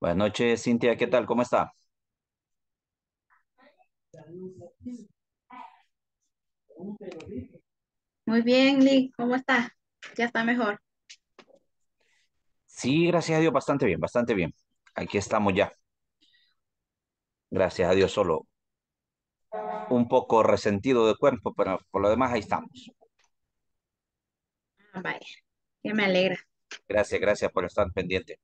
Buenas noches, Cintia. ¿Qué tal? ¿Cómo está? Muy bien, Lee, ¿Cómo está? Ya está mejor. Sí, gracias a Dios, bastante bien, bastante bien. Aquí estamos ya. Gracias a Dios, solo un poco resentido de cuerpo, pero por lo demás ahí estamos. Bye, ah, que me alegra. Gracias, gracias por estar pendiente.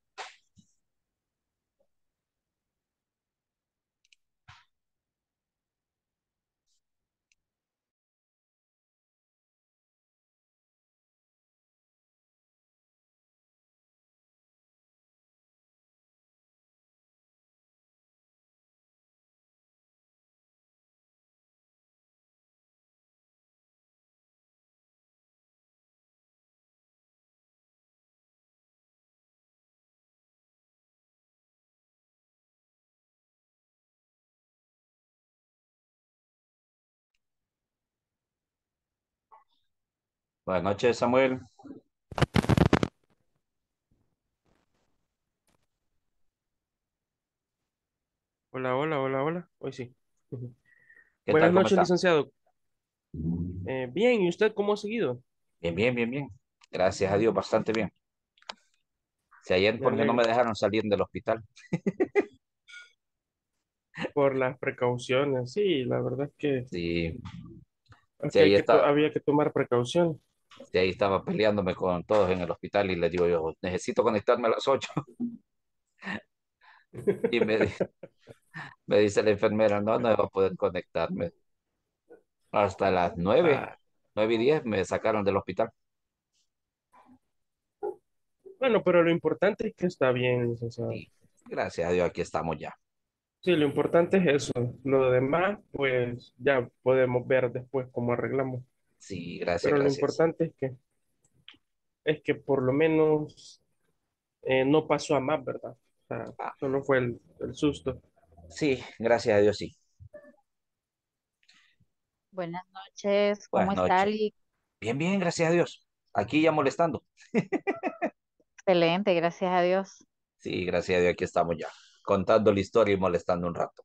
Buenas noches, Samuel. Hola, hola, hola, hola. Hoy sí. Buenas noches, licenciado. Mm. Eh, bien, ¿y usted cómo ha seguido? Bien, bien, bien, bien. Gracias a Dios, bastante bien. Si ayer, porque no me dejaron salir del hospital? Por las precauciones, sí, la verdad es que... Sí. había que tomar precaución. Y ahí estaba peleándome con todos en el hospital y le digo yo, necesito conectarme a las 8. y me, me dice la enfermera, no, no voy a poder conectarme. Hasta las 9, 9 ah. y 10 me sacaron del hospital. Bueno, pero lo importante es que está bien, gracias a Dios, aquí estamos ya. Sí, lo importante es eso. Lo demás, pues ya podemos ver después cómo arreglamos. Sí, gracias. Pero lo importante es que, es que por lo menos eh, no pasó a más, ¿verdad? O sea, ah. solo fue el, susto. Sí, gracias a Dios, sí. Buenas noches, ¿cómo Buenas Bien, bien, gracias a Dios. Aquí ya molestando. Excelente, gracias a Dios. Sí, gracias a Dios, aquí estamos ya, contando la historia y molestando un rato.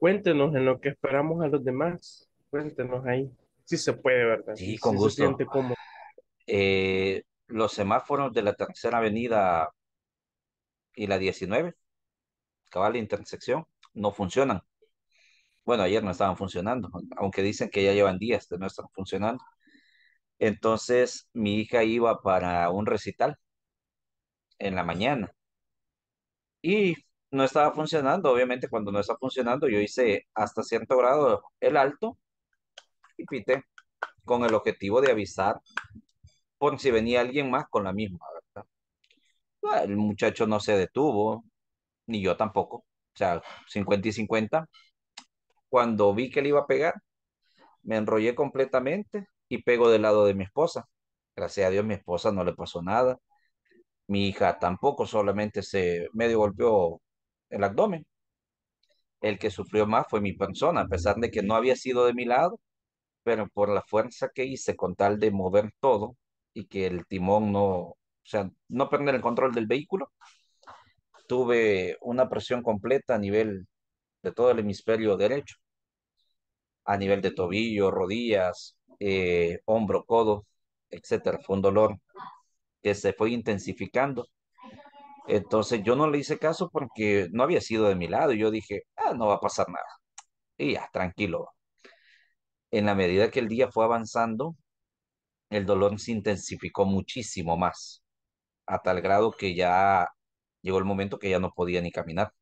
cuéntenos en lo que esperamos a los demás. Cuéntenos ahí. Sí se puede, ¿verdad? Sí, con gusto. Eh, los semáforos de la tercera avenida y la 19, cabal intersección, no funcionan. Bueno, ayer no estaban funcionando, aunque dicen que ya llevan días de no estar funcionando. Entonces, mi hija iba para un recital en la mañana y no estaba funcionando. Obviamente, cuando no está funcionando, yo hice hasta cierto grado el alto y pité con el objetivo de avisar por si venía alguien más con la misma, ah, el muchacho no se detuvo, ni yo tampoco. O sea, 50 y 50. Cuando vi que le iba a pegar, me enrollé completamente y pego del lado de mi esposa. Gracias a Dios, mi esposa no le pasó nada. Mi hija tampoco, solamente se medio golpeó el abdomen. El que sufrió más fue mi persona, a pesar de que no había sido de mi lado, pero por la fuerza que hice con tal de mover todo y que el timón no, o sea, no perder el control del vehículo, tuve una presión completa a nivel de todo el hemisferio derecho, a nivel de tobillo, rodillas, eh, hombro, codo, etcétera. Fue un dolor que se fue intensificando entonces yo no le hice caso porque no había sido de mi lado. Y Yo dije, ah, no va a pasar nada. Y ya, tranquilo. En la medida que el día fue avanzando, el dolor se intensificó muchísimo más, a tal grado que ya llegó el momento que ya no podía ni caminar.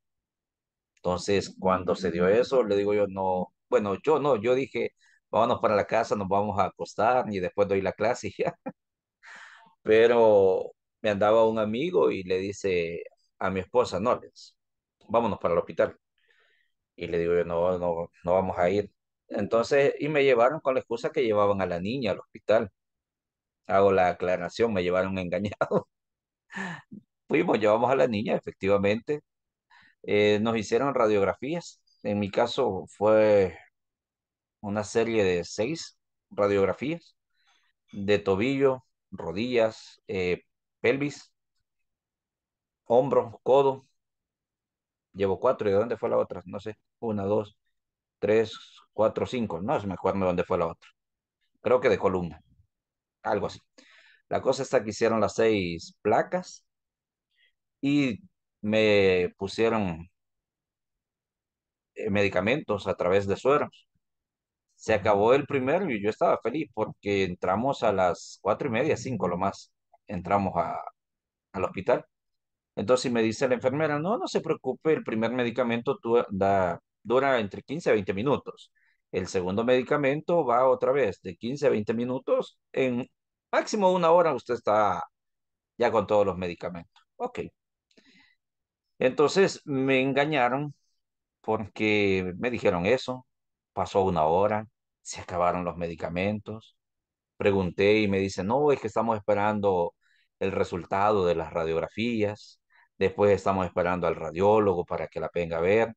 Entonces, cuando se dio mm. eso, le digo yo, no, bueno, yo no, yo dije, vámonos para la casa, nos vamos a acostar y después doy la clase ya. Pero me andaba un amigo y le dice a mi esposa, no, les, vámonos para el hospital. Y le digo yo, no, no, no vamos a ir. Entonces, y me llevaron con la excusa que llevaban a la niña al hospital. Hago la aclaración, me llevaron engañado. Fuimos, llevamos a la niña, efectivamente. Eh, nos hicieron radiografías. En mi caso fue una serie de seis radiografías de tobillo, rodillas, eh, pelvis, hombro, codo. Llevo cuatro. ¿Y de dónde fue la otra? No sé. Una, dos, tres, cuatro, cinco. No se me acuerdo de dónde fue la otra. Creo que de columna. Algo así. La cosa está que hicieron las seis placas y me pusieron eh, medicamentos a través de sueros. Se acabó el primero y yo estaba feliz porque entramos a las cuatro y media, cinco lo más entramos al hospital. Entonces me dice la enfermera, no, no se preocupe, el primer medicamento dura entre 15 a 20 minutos. El segundo medicamento va otra vez de 15 a 20 minutos. En máximo una hora usted está ya con todos los medicamentos. Ok. Entonces me engañaron porque me dijeron eso. Pasó una hora, se acabaron los medicamentos. Pregunté y me dicen, no, es que estamos esperando el resultado de las radiografías, después estamos esperando al radiólogo para que la venga a ver,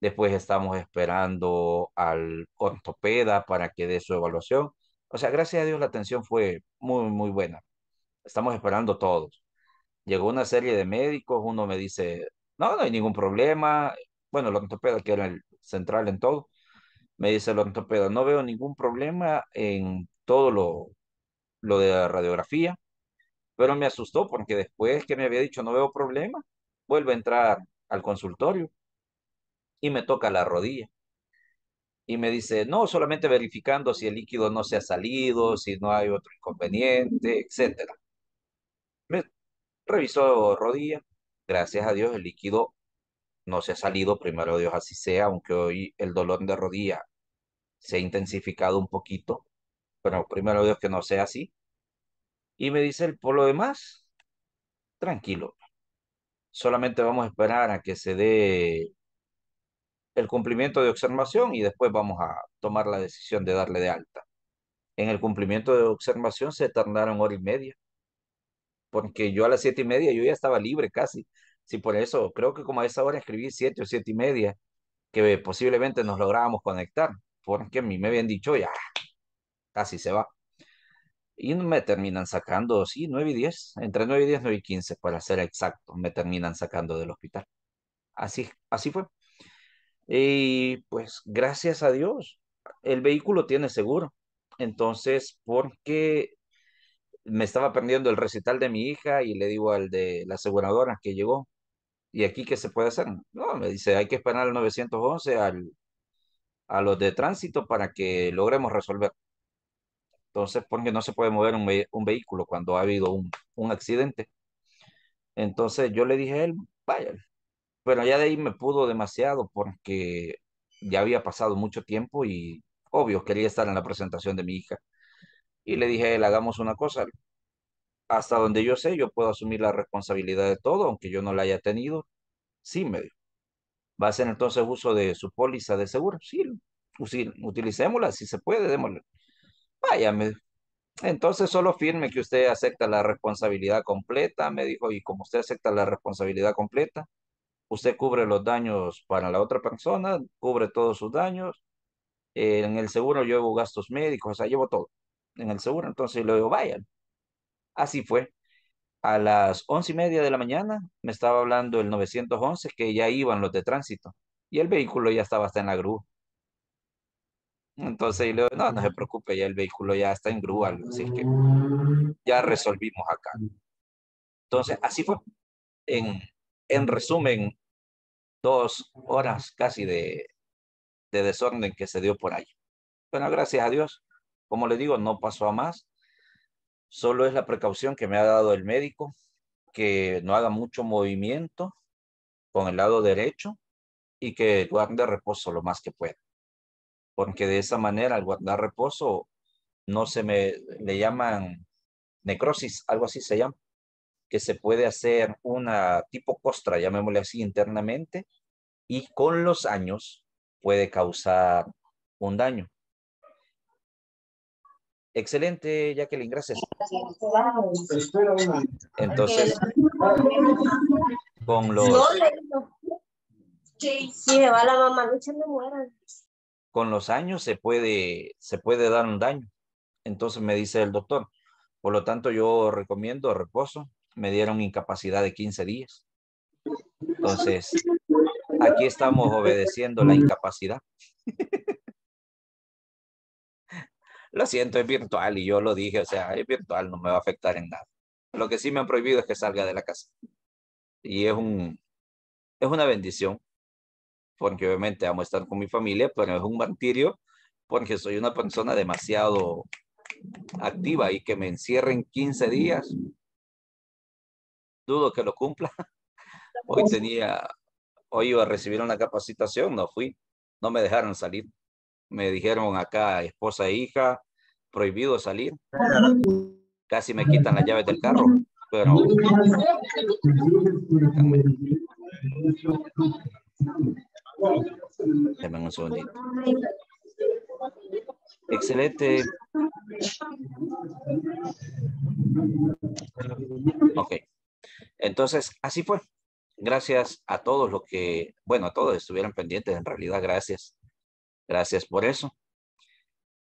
después estamos esperando al ortopeda para que dé su evaluación. O sea, gracias a Dios la atención fue muy, muy buena. Estamos esperando todos. Llegó una serie de médicos, uno me dice, no, no hay ningún problema. Bueno, el ortopeda, que era el central en todo, me dice el ortopeda, no veo ningún problema en todo lo, lo de la radiografía pero me asustó porque después que me había dicho no veo problema, vuelvo a entrar al consultorio y me toca la rodilla. Y me dice, no, solamente verificando si el líquido no se ha salido, si no hay otro inconveniente, etc. Me revisó rodilla. Gracias a Dios el líquido no se ha salido, primero Dios así sea, aunque hoy el dolor de rodilla se ha intensificado un poquito, pero primero Dios que no sea así. Y me dice él, por lo demás, tranquilo. Solamente vamos a esperar a que se dé el cumplimiento de observación y después vamos a tomar la decisión de darle de alta. En el cumplimiento de observación se tardaron hora y media, porque yo a las siete y media yo ya estaba libre casi. si por eso creo que como a esa hora escribí siete o siete y media, que posiblemente nos lográbamos conectar, porque a mí me habían dicho ya, casi se va. Y me terminan sacando, sí, 9 y 10, entre 9 y 10, 9 y 15, para ser exacto, me terminan sacando del hospital. Así, así fue. Y pues gracias a Dios, el vehículo tiene seguro. Entonces, porque me estaba perdiendo el recital de mi hija y le digo al de la aseguradora que llegó, ¿y aquí qué se puede hacer? No, me dice, hay que esperar al 911, al, a los de tránsito para que logremos resolver. Entonces, porque no se puede mover un, vehículo cuando ha habido un, un, accidente. Entonces yo le dije a él, vaya. Pero ya de ahí me pudo demasiado porque ya había pasado mucho tiempo y obvio quería estar en la presentación de mi hija. Y le dije a él, hagamos una cosa. Hasta donde yo sé, yo puedo asumir la responsabilidad de todo, aunque yo no la haya tenido. Sí, me dijo. ¿Va a hacer entonces uso de su póliza de seguro? Sí, utilicémosla, si se puede, démosle. Vaya, me entonces solo firme que usted acepta la responsabilidad completa, me dijo, y como usted acepta la responsabilidad completa, usted cubre los daños para la otra persona, cubre todos sus daños, en el seguro yo llevo gastos médicos, o sea, llevo todo en el seguro, entonces le digo, vayan. Así fue. A las once y media de la mañana me estaba hablando el 911 que ya iban los de tránsito y el vehículo ya estaba hasta en la grúa. Entonces, no, no se preocupe, ya el vehículo ya está en grúa, así que ya resolvimos acá. Entonces, así fue. En, en resumen, dos horas casi de, de desorden que se dio por ahí. Bueno, gracias a Dios, como le digo, no pasó a más. Solo es la precaución que me ha dado el médico, que no haga mucho movimiento con el lado derecho y que guarde reposo lo más que pueda porque de esa manera al guardar reposo no se me le llaman necrosis, algo así se llama, que se puede hacer una tipo costra, llamémosle así internamente, y con los años puede causar un daño. Excelente, Jacqueline, gracias. Entonces, con los... Sí, va la mamá, no se me mueran con los años se puede, se puede dar un daño. Entonces me dice el doctor, por lo tanto yo recomiendo reposo. Me dieron incapacidad de 15 días. Entonces, aquí estamos obedeciendo la incapacidad. lo siento, es virtual y yo lo dije, o sea, es virtual, no me va a afectar en nada. Lo que sí me han prohibido es que salga de la casa. Y es un, es una bendición porque obviamente amo estar con mi familia, pero es un martirio porque soy una persona demasiado activa y que me encierren 15 días. Dudo que lo cumpla. Hoy tenía, hoy iba a recibir una capacitación, no fui, no me dejaron salir. Me dijeron acá, esposa e hija, prohibido salir. Casi me quitan las llaves del carro, pero un Excelente. Ok. Entonces, así fue. Gracias a todos los que, bueno, a todos estuvieron pendientes. En realidad, gracias. Gracias por eso.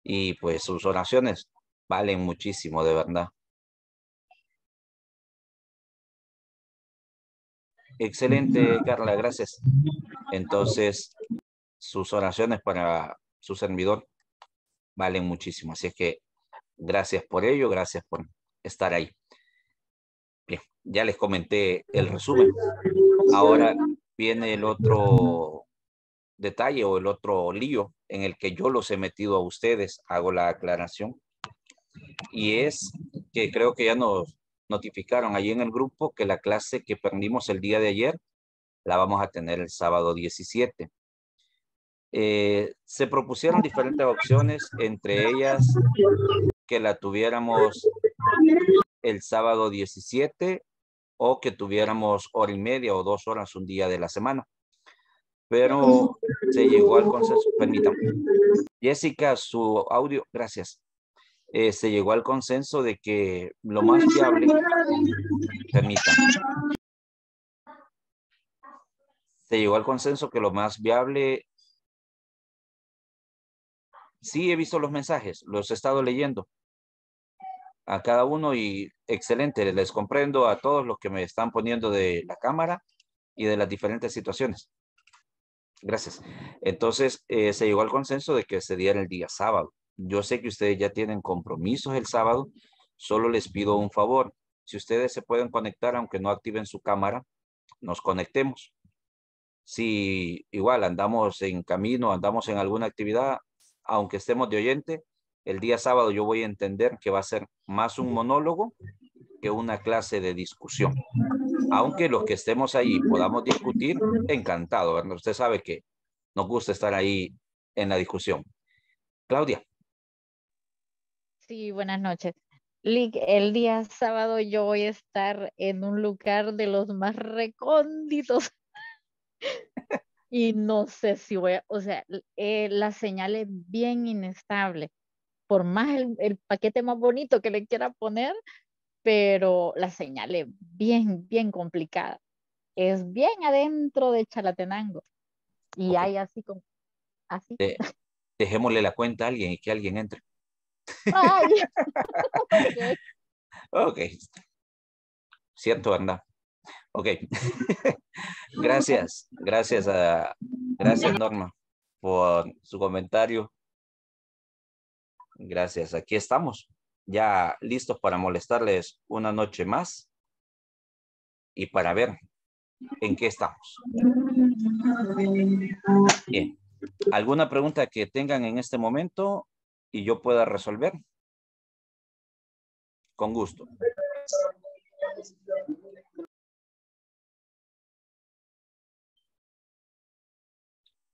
Y pues sus oraciones valen muchísimo, de verdad. Excelente, Carla, gracias. Entonces, sus oraciones para su servidor valen muchísimo. Así es que gracias por ello, gracias por estar ahí. Bien, ya les comenté el resumen. Ahora viene el otro detalle o el otro lío en el que yo los he metido a ustedes, hago la aclaración. Y es que creo que ya nos notificaron allí en el grupo que la clase que perdimos el día de ayer la vamos a tener el sábado 17. Eh, se propusieron diferentes opciones, entre ellas que la tuviéramos el sábado 17 o que tuviéramos hora y media o dos horas un día de la semana. Pero se llegó al consenso. Permítame. Jessica, su audio. Gracias. Eh, se llegó al consenso de que lo más viable se llegó al consenso que lo más viable, sí he visto los mensajes, los he estado leyendo a cada uno y excelente, les comprendo a todos los que me están poniendo de la cámara y de las diferentes situaciones. Gracias. Entonces, eh, se llegó al consenso de que se diera el día sábado. Yo sé que ustedes ya tienen compromisos el sábado, solo les pido un favor. Si ustedes se pueden conectar, aunque no activen su cámara, nos conectemos. Si igual andamos en camino, andamos en alguna actividad, aunque estemos de oyente, el día sábado yo voy a entender que va a ser más un monólogo que una clase de discusión. Aunque los que estemos ahí podamos discutir, encantado. Usted sabe que nos gusta estar ahí en la discusión. Claudia. Sí, buenas noches. el día sábado yo voy a estar en un lugar de los más recónditos. y no sé si voy a, o sea, eh, la señal es bien inestable. Por más el, paquete más bonito que le quiera poner, pero la señal es bien, bien complicada. Es bien adentro de Chalatenango. Y hay así como... Así. dejémosle la cuenta a alguien y que alguien entre. okay. ok. Siento, anda. Ok. gracias, gracias a, gracias Norma por su comentario. Gracias, aquí estamos, ya listos para molestarles una noche más y para ver en qué estamos. Bien. ¿Alguna pregunta que tengan en este momento y yo pueda resolver. Con gusto.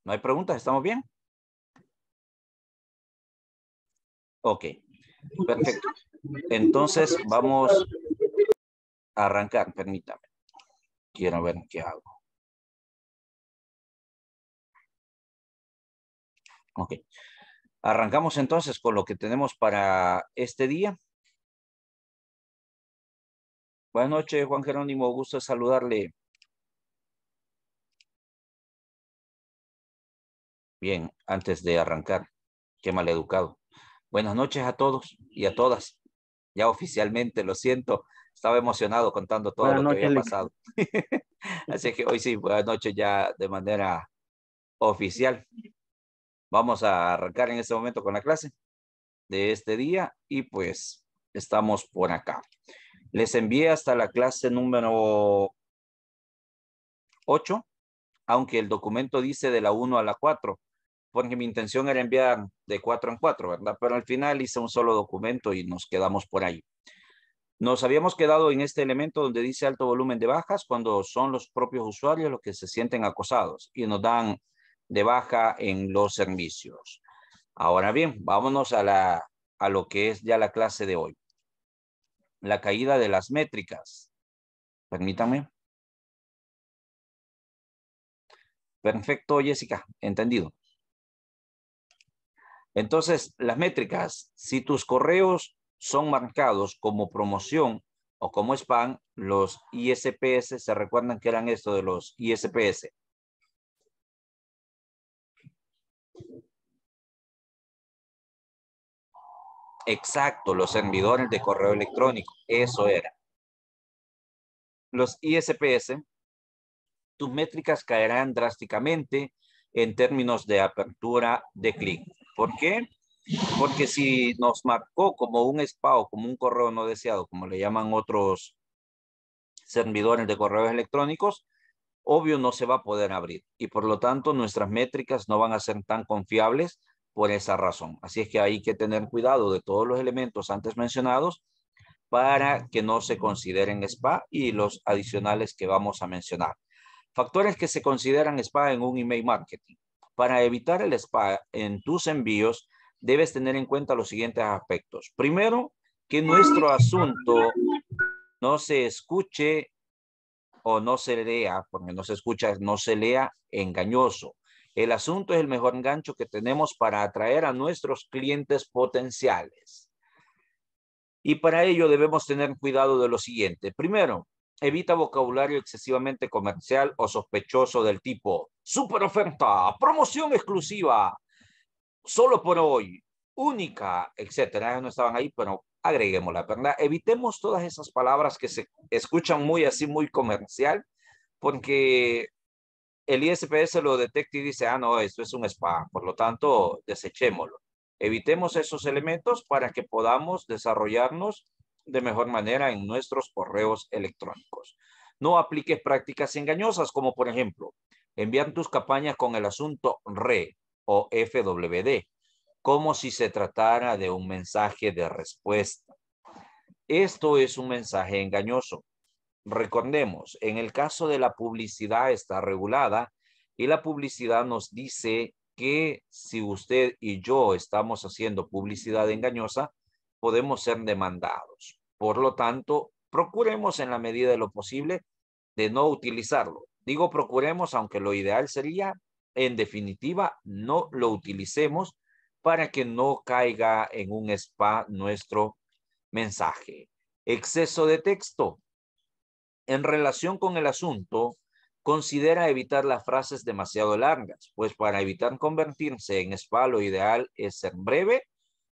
¿No hay preguntas? ¿Estamos bien? Ok. Perfecto. Entonces vamos a arrancar, permítame. Quiero ver qué hago. Ok. Arrancamos entonces con lo que tenemos para este día. Buenas noches, Juan Jerónimo. Gusto saludarle. Bien, antes de arrancar, qué maleducado. Buenas noches a todos y a todas. Ya oficialmente, lo siento, estaba emocionado contando todo lo que había pasado. Así que hoy sí, buenas noches ya de manera oficial. Vamos a arrancar en este momento con la clase de este día y pues estamos por acá. Les envié hasta la clase número 8, aunque el documento dice de la 1 a la 4, porque mi intención era enviar de 4 en 4, ¿verdad? Pero al final hice un solo documento y nos quedamos por ahí. Nos habíamos quedado en este elemento donde dice alto volumen de bajas cuando son los propios usuarios los que se sienten acosados y nos dan de baja en los servicios. Ahora bien, vámonos a, lo que es ya la clase de hoy. La caída de las métricas. Permítame. Perfecto, Jessica. Entendido. Entonces, las métricas, si tus correos son marcados como promoción o como spam, los ISPS, ¿se recuerdan que eran esto de los ISPS? Exacto, los servidores de correo electrónico. Eso era. Los ISPS, tus métricas caerán drásticamente en términos de apertura de clic. ¿Por qué? Porque si nos marcó como un spa o como un correo no deseado, como le llaman otros servidores de correos electrónicos, obvio no se va a poder abrir y por lo tanto nuestras métricas no van a ser tan confiables por esa razón. Así es que hay que tener cuidado de todos los elementos antes mencionados para que no se consideren SPA y los adicionales que vamos a mencionar. Factores que se consideran SPA en un email marketing. Para evitar el SPA en tus envíos, debes tener en cuenta los siguientes aspectos. Primero, que nuestro asunto no se escuche o no se lea, porque no se escucha, no se lea engañoso. El asunto es el mejor gancho que tenemos para atraer a nuestros clientes potenciales. Y para ello debemos tener cuidado de lo siguiente. Primero, evita vocabulario excesivamente comercial o sospechoso del tipo super oferta, promoción exclusiva, solo por hoy, única, etcétera. No estaban ahí, pero agreguemos la ¿verdad? Evitemos todas esas palabras que se escuchan muy así, muy comercial, porque el ISPS lo detecta y dice, ah, no, esto es un spam, por lo tanto, desechémoslo. Evitemos esos elementos para que podamos desarrollarnos de mejor manera en nuestros correos electrónicos. No apliques prácticas engañosas, como por ejemplo, enviar tus campañas con el asunto RE o FWD, como si se tratara de un mensaje de respuesta. Esto es un mensaje engañoso. Recordemos, en el caso de la publicidad está regulada y la publicidad nos dice que si usted y yo estamos haciendo publicidad engañosa, podemos ser demandados. Por lo tanto, procuremos en la medida de lo posible de no utilizarlo. Digo procuremos, aunque lo ideal sería, en definitiva, no lo utilicemos para que no caiga en un spa nuestro mensaje. Exceso de texto. En relación con el asunto, considera evitar las frases demasiado largas, pues para evitar convertirse en spa ideal es ser breve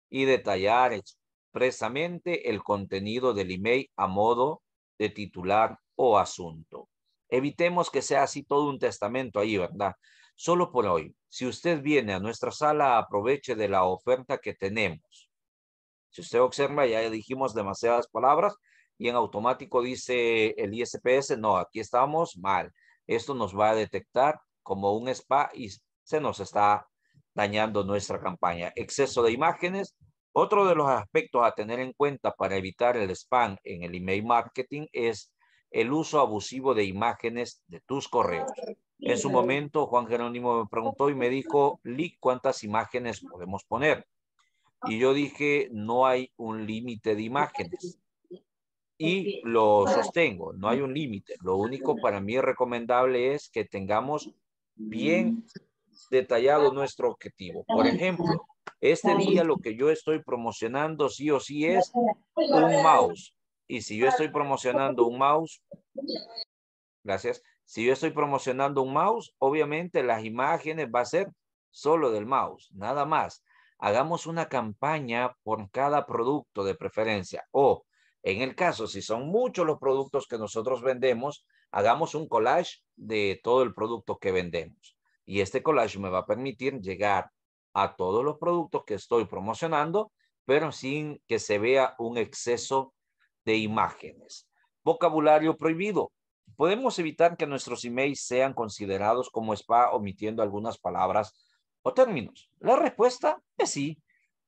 y detallar expresamente el contenido del email a modo de titular o asunto. Evitemos que sea así todo un testamento ahí, ¿verdad? Solo por hoy, si usted viene a nuestra sala, aproveche de la oferta que tenemos. Si usted observa, ya dijimos demasiadas palabras, y en automático dice el ISPS, no, aquí estamos mal. Esto nos va a detectar como un spa y se nos está dañando nuestra campaña. Exceso de imágenes. Otro de los aspectos a tener en cuenta para evitar el spam en el email marketing es el uso abusivo de imágenes de tus correos. En su momento, Juan Jerónimo me preguntó y me dijo, Lee, ¿cuántas imágenes podemos poner? Y yo dije, no hay un límite de imágenes y lo sostengo, no hay un límite. Lo único para mí recomendable es que tengamos bien mm. detallado nuestro objetivo. Por ejemplo, este día lo que yo estoy promocionando sí o sí es un mouse. Y si yo estoy ah, promocionando un mouse, gracias, si yo estoy promocionando un mouse, obviamente las imágenes va a ser solo del mouse, nada más. Hagamos una campaña por cada producto de preferencia o en el caso, si son muchos los productos que nosotros vendemos, hagamos un collage de todo el producto que vendemos. Y este collage me va a permitir llegar a todos los productos que estoy promocionando, pero sin que se vea un exceso de imágenes. Vocabulario prohibido. Podemos evitar que nuestros emails sean considerados como spa omitiendo algunas palabras o términos. La respuesta es sí.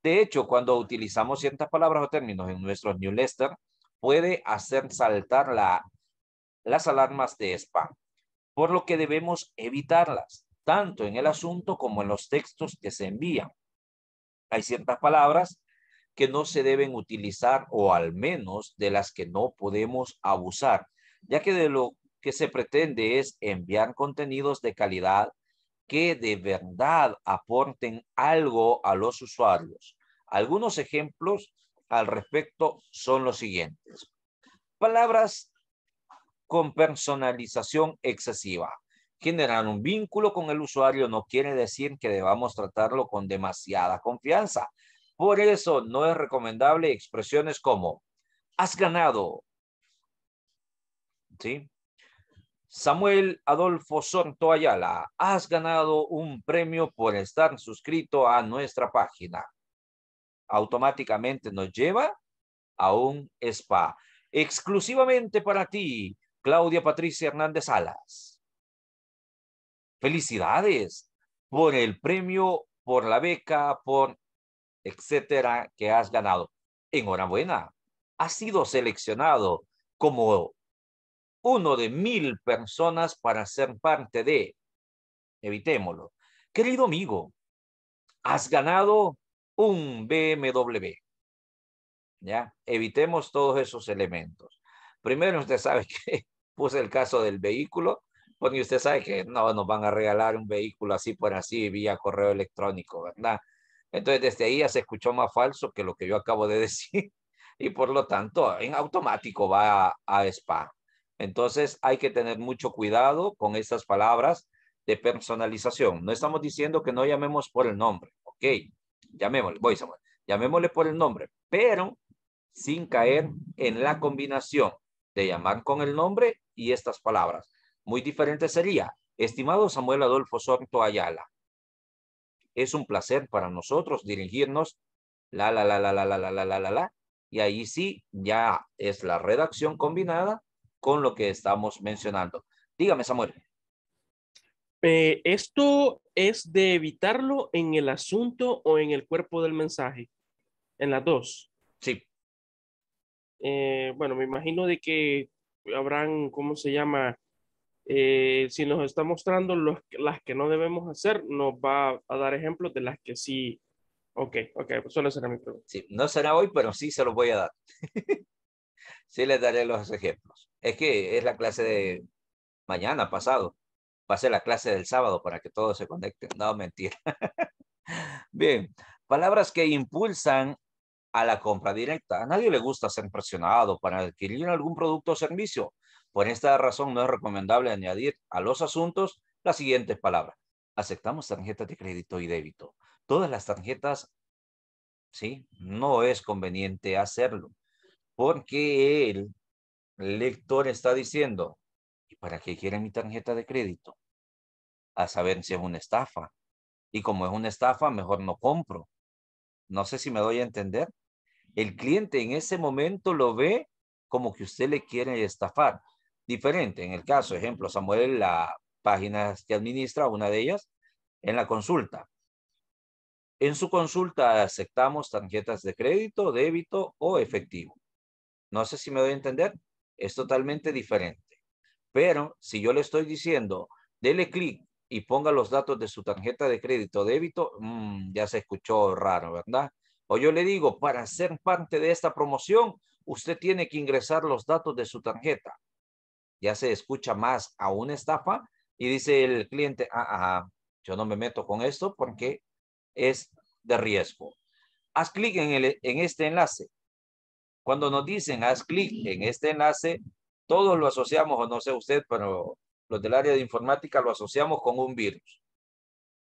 De hecho, cuando utilizamos ciertas palabras o términos en nuestros newsletter, puede hacer saltar las alarmas de spam, por lo que debemos evitarlas, tanto en el asunto como en los textos que se envían. Hay ciertas palabras que no se deben utilizar o al menos de las que no podemos abusar, ya que de lo que se pretende es enviar contenidos de calidad que de verdad aporten algo a los usuarios. Algunos ejemplos al respecto son los siguientes. Palabras con personalización excesiva. Generar un vínculo con el usuario no quiere decir que debamos tratarlo con demasiada confianza. Por eso no es recomendable expresiones como has ganado. ¿Sí? Samuel Adolfo Sorto Ayala, has ganado un premio por estar suscrito a nuestra página. Automáticamente nos lleva a un spa exclusivamente para ti, Claudia Patricia Hernández Salas. Felicidades por el premio, por la beca, por etcétera que has ganado. Enhorabuena, has sido seleccionado como uno de mil personas para ser parte de. Evitémoslo. Querido amigo, has ganado un BMW. ¿Ya? Evitemos todos esos elementos. Primero, usted sabe que puse el caso del vehículo, porque usted sabe que no nos van a regalar un vehículo así por así, vía correo electrónico, ¿verdad? Entonces, desde ahí ya se escuchó más falso que lo que yo acabo de decir y por lo tanto, en automático va a, a SPA. Entonces hay que tener mucho cuidado con estas palabras de personalización. No estamos diciendo que no llamemos por el nombre, ok, llamémosle, voy Samuel, llamémosle por el nombre, pero sin caer en la combinación de llamar con el nombre y estas palabras. Muy diferente sería, estimado Samuel Adolfo Sorto Ayala, es un placer para nosotros dirigirnos la, la, la, la, la, la, la, la, la, la, y ahí sí ya es la redacción combinada con lo que estamos mencionando. Dígame, Samuel. Eh, esto es de evitarlo en el asunto o en el cuerpo del mensaje, en las dos. Sí. Eh, bueno, me imagino de que habrán, ¿cómo se llama? Eh, si nos está mostrando las que no debemos hacer, nos va a dar ejemplos de las que sí. Ok, ok, pues solo será mi pregunta. Sí, no será hoy, pero sí se los voy a dar. sí les daré los ejemplos. Es que es la clase de mañana, pasado. Pasé la clase del sábado para que todos se conecten. No, mentira. Bien, palabras que impulsan a la compra directa. A nadie le gusta ser presionado para adquirir algún producto o servicio. Por esta razón no es recomendable añadir a los asuntos las siguientes palabras. Aceptamos tarjetas de crédito y débito. Todas las tarjetas, sí, no es conveniente hacerlo porque el lector está diciendo, ¿y para qué quiere mi tarjeta de crédito? A saber si es una estafa. Y como es una estafa, mejor no compro. No sé si me doy a entender. El cliente en ese momento lo ve como que usted le quiere estafar. Diferente, en el caso, ejemplo, Samuel, la página que administra, una de ellas, en la consulta. En su consulta aceptamos tarjetas de crédito, débito o efectivo. No sé si me doy a entender es totalmente diferente. Pero si yo le estoy diciendo, dele clic y ponga los datos de su tarjeta de crédito o débito, mm, ya se escuchó raro, ¿verdad? O yo le digo, para ser parte de esta promoción, usted tiene que ingresar los datos de su tarjeta. Ya se escucha más a una estafa y dice el cliente, ah, yo no me meto con esto porque es de riesgo. Haz clic en, el, en este enlace cuando nos dicen haz clic en este enlace, todos lo asociamos, o no sé usted, pero los del área de informática lo asociamos con un virus.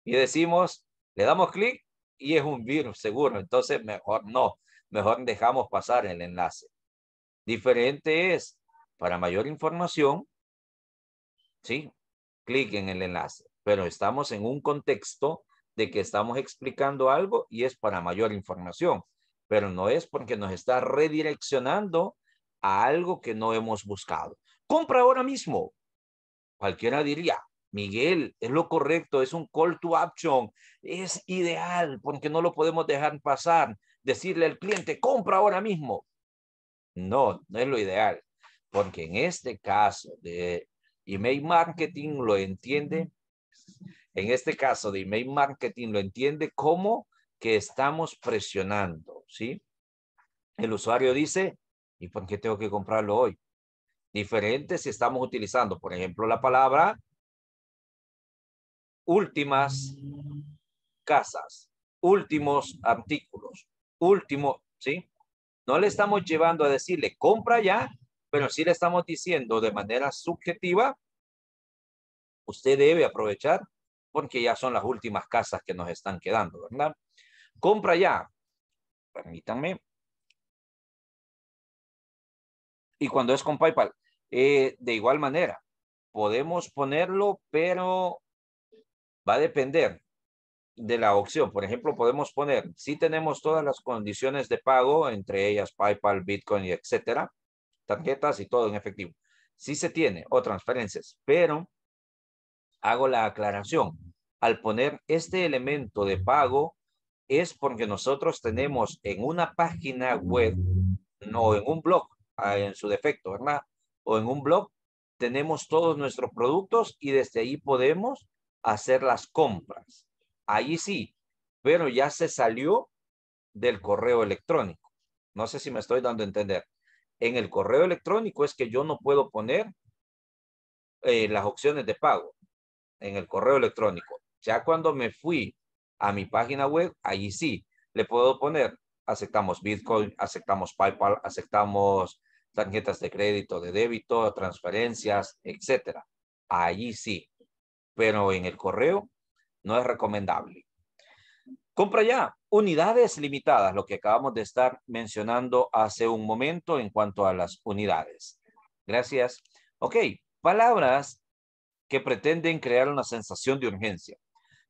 Y decimos, le damos clic y es un virus seguro, entonces mejor no, mejor dejamos pasar el enlace. Diferente es, para mayor información, sí, clic en el enlace, pero estamos en un contexto de que estamos explicando algo y es para mayor información pero no es porque nos está redireccionando a algo que no hemos buscado. Compra ahora mismo. Cualquiera diría, Miguel, es lo correcto, es un call to action, es ideal porque no lo podemos dejar pasar. Decirle al cliente, compra ahora mismo. No, no es lo ideal, porque en este caso de email marketing lo entiende, en este caso de email marketing lo entiende como que estamos presionando ¿sí? El usuario dice, ¿y por qué tengo que comprarlo hoy? Diferente si estamos utilizando, por ejemplo, la palabra últimas casas, últimos artículos, último, ¿sí? No le estamos llevando a decirle, compra ya, pero sí le estamos diciendo de manera subjetiva, usted debe aprovechar porque ya son las últimas casas que nos están quedando, ¿verdad? Compra ya, Permítanme. Y cuando es con PayPal, eh, de igual manera, podemos ponerlo, pero va a depender de la opción. Por ejemplo, podemos poner, si tenemos todas las condiciones de pago, entre ellas PayPal, Bitcoin, y etcétera, tarjetas y todo en efectivo. si se tiene o transferencias, pero hago la aclaración. Al poner este elemento de pago, es porque nosotros tenemos en una página web, no en un blog, ah, en su defecto, ¿verdad? O en un blog, tenemos todos nuestros productos y desde ahí podemos hacer las compras. Ahí sí, pero ya se salió del correo electrónico. No sé si me estoy dando a entender. En el correo electrónico es que yo no puedo poner eh, las opciones de pago en el correo electrónico. Ya cuando me fui a mi página web, allí sí, le puedo poner, aceptamos Bitcoin, aceptamos PayPal, aceptamos tarjetas de crédito, de débito, transferencias, etcétera. Allí sí, pero en el correo no es recomendable. Compra ya unidades limitadas, lo que acabamos de estar mencionando hace un momento en cuanto a las unidades. Gracias. Ok, palabras que pretenden crear una sensación de urgencia.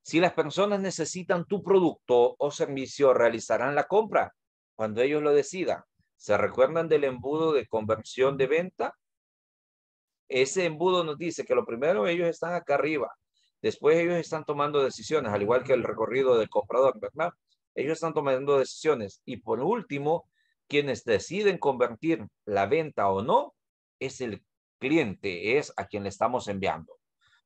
Si las personas necesitan tu producto o servicio, realizarán la compra cuando ellos lo decidan. ¿Se recuerdan del embudo de conversión de venta? Ese embudo nos dice que lo primero ellos están acá arriba, después ellos están tomando decisiones, al igual que el recorrido del comprador, ¿verdad? Ellos están tomando decisiones. Y por último, quienes deciden convertir la venta o no, es el cliente, es a quien le estamos enviando.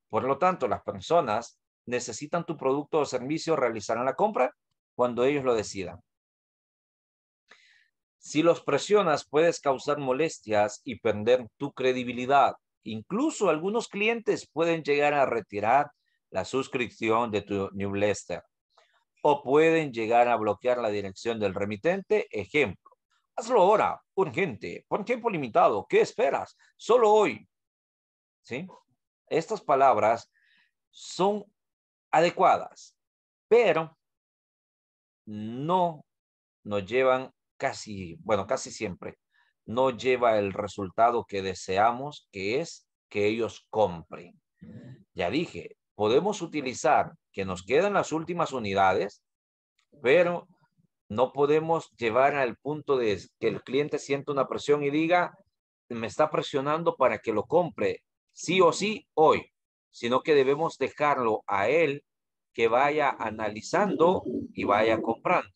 Por lo tanto, las personas necesitan tu producto o servicio, realizarán la compra cuando ellos lo decidan. Si los presionas, puedes causar molestias y perder tu credibilidad. Incluso algunos clientes pueden llegar a retirar la suscripción de tu newsletter o pueden llegar a bloquear la dirección del remitente. Ejemplo, hazlo ahora, urgente, por tiempo limitado. ¿Qué esperas? Solo hoy. ¿Sí? Estas palabras son adecuadas, pero no nos llevan casi, bueno, casi siempre, no lleva el resultado que deseamos, que es que ellos compren. Ya dije, podemos utilizar que nos quedan las últimas unidades, pero no podemos llevar al punto de que el cliente sienta una presión y diga, me está presionando para que lo compre sí o sí hoy sino que debemos dejarlo a él que vaya analizando y vaya comprando.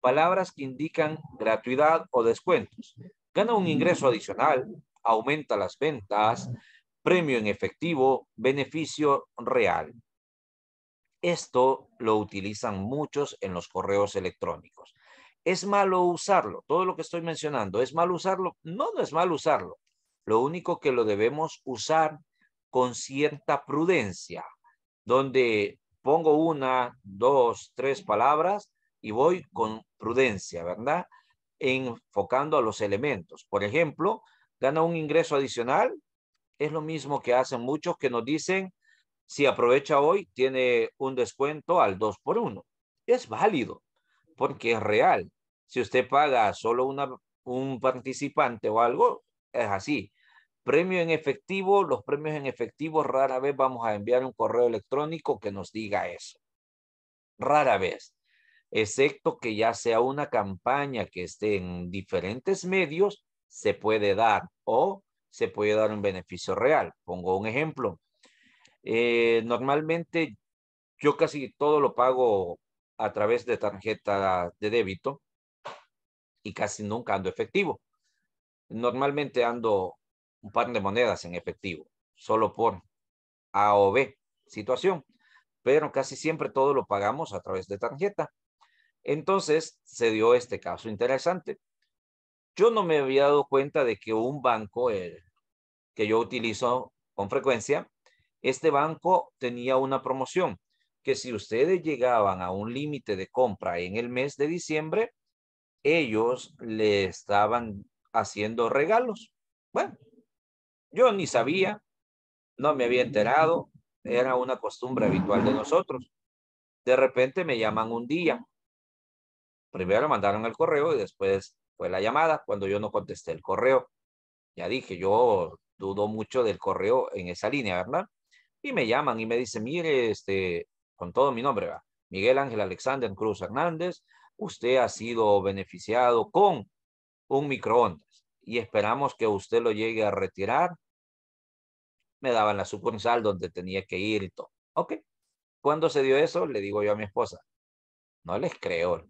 Palabras que indican gratuidad o descuentos. Gana un ingreso adicional, aumenta las ventas, premio en efectivo, beneficio real. Esto lo utilizan muchos en los correos electrónicos. ¿Es malo usarlo? Todo lo que estoy mencionando, ¿es malo usarlo? No, no es malo usarlo. Lo único que lo debemos usar con cierta prudencia, donde pongo una, dos, tres palabras y voy con prudencia, ¿verdad? Enfocando a los elementos. Por ejemplo, gana un ingreso adicional, es lo mismo que hacen muchos que nos dicen, si aprovecha hoy, tiene un descuento al dos por uno. Es válido, porque es real. Si usted paga solo un participante o algo, es así. Premio en efectivo, los premios en efectivo rara vez vamos a enviar un correo electrónico que nos diga eso. Rara vez. Excepto que ya sea una campaña que esté en diferentes medios, se puede dar o se puede dar un beneficio real. Pongo un ejemplo. Eh, normalmente yo casi todo lo pago a través de tarjeta de débito y casi nunca ando efectivo. Normalmente ando un par de monedas en efectivo, solo por A o B situación, pero casi siempre todo lo pagamos a través de tarjeta. Entonces se dio este caso interesante. Yo no me había dado cuenta de que un banco eh, que yo utilizo con frecuencia, este banco tenía una promoción que si ustedes llegaban a un límite de compra en el mes de diciembre, ellos le estaban haciendo regalos. Bueno, yo ni sabía, no me había enterado, era una costumbre habitual de nosotros. De repente me llaman un día. Primero mandaron el correo y después fue la llamada cuando yo no contesté el correo. Ya dije, yo dudo mucho del correo en esa línea, ¿verdad? Y me llaman y me dicen, mire, este, con todo mi nombre, Miguel Ángel Alexander Cruz Hernández, usted ha sido beneficiado con un microondas y esperamos que usted lo llegue a retirar me daban la sucursal donde tenía que ir y todo. Ok. Cuando se dio eso? Le digo yo a mi esposa. No les creo.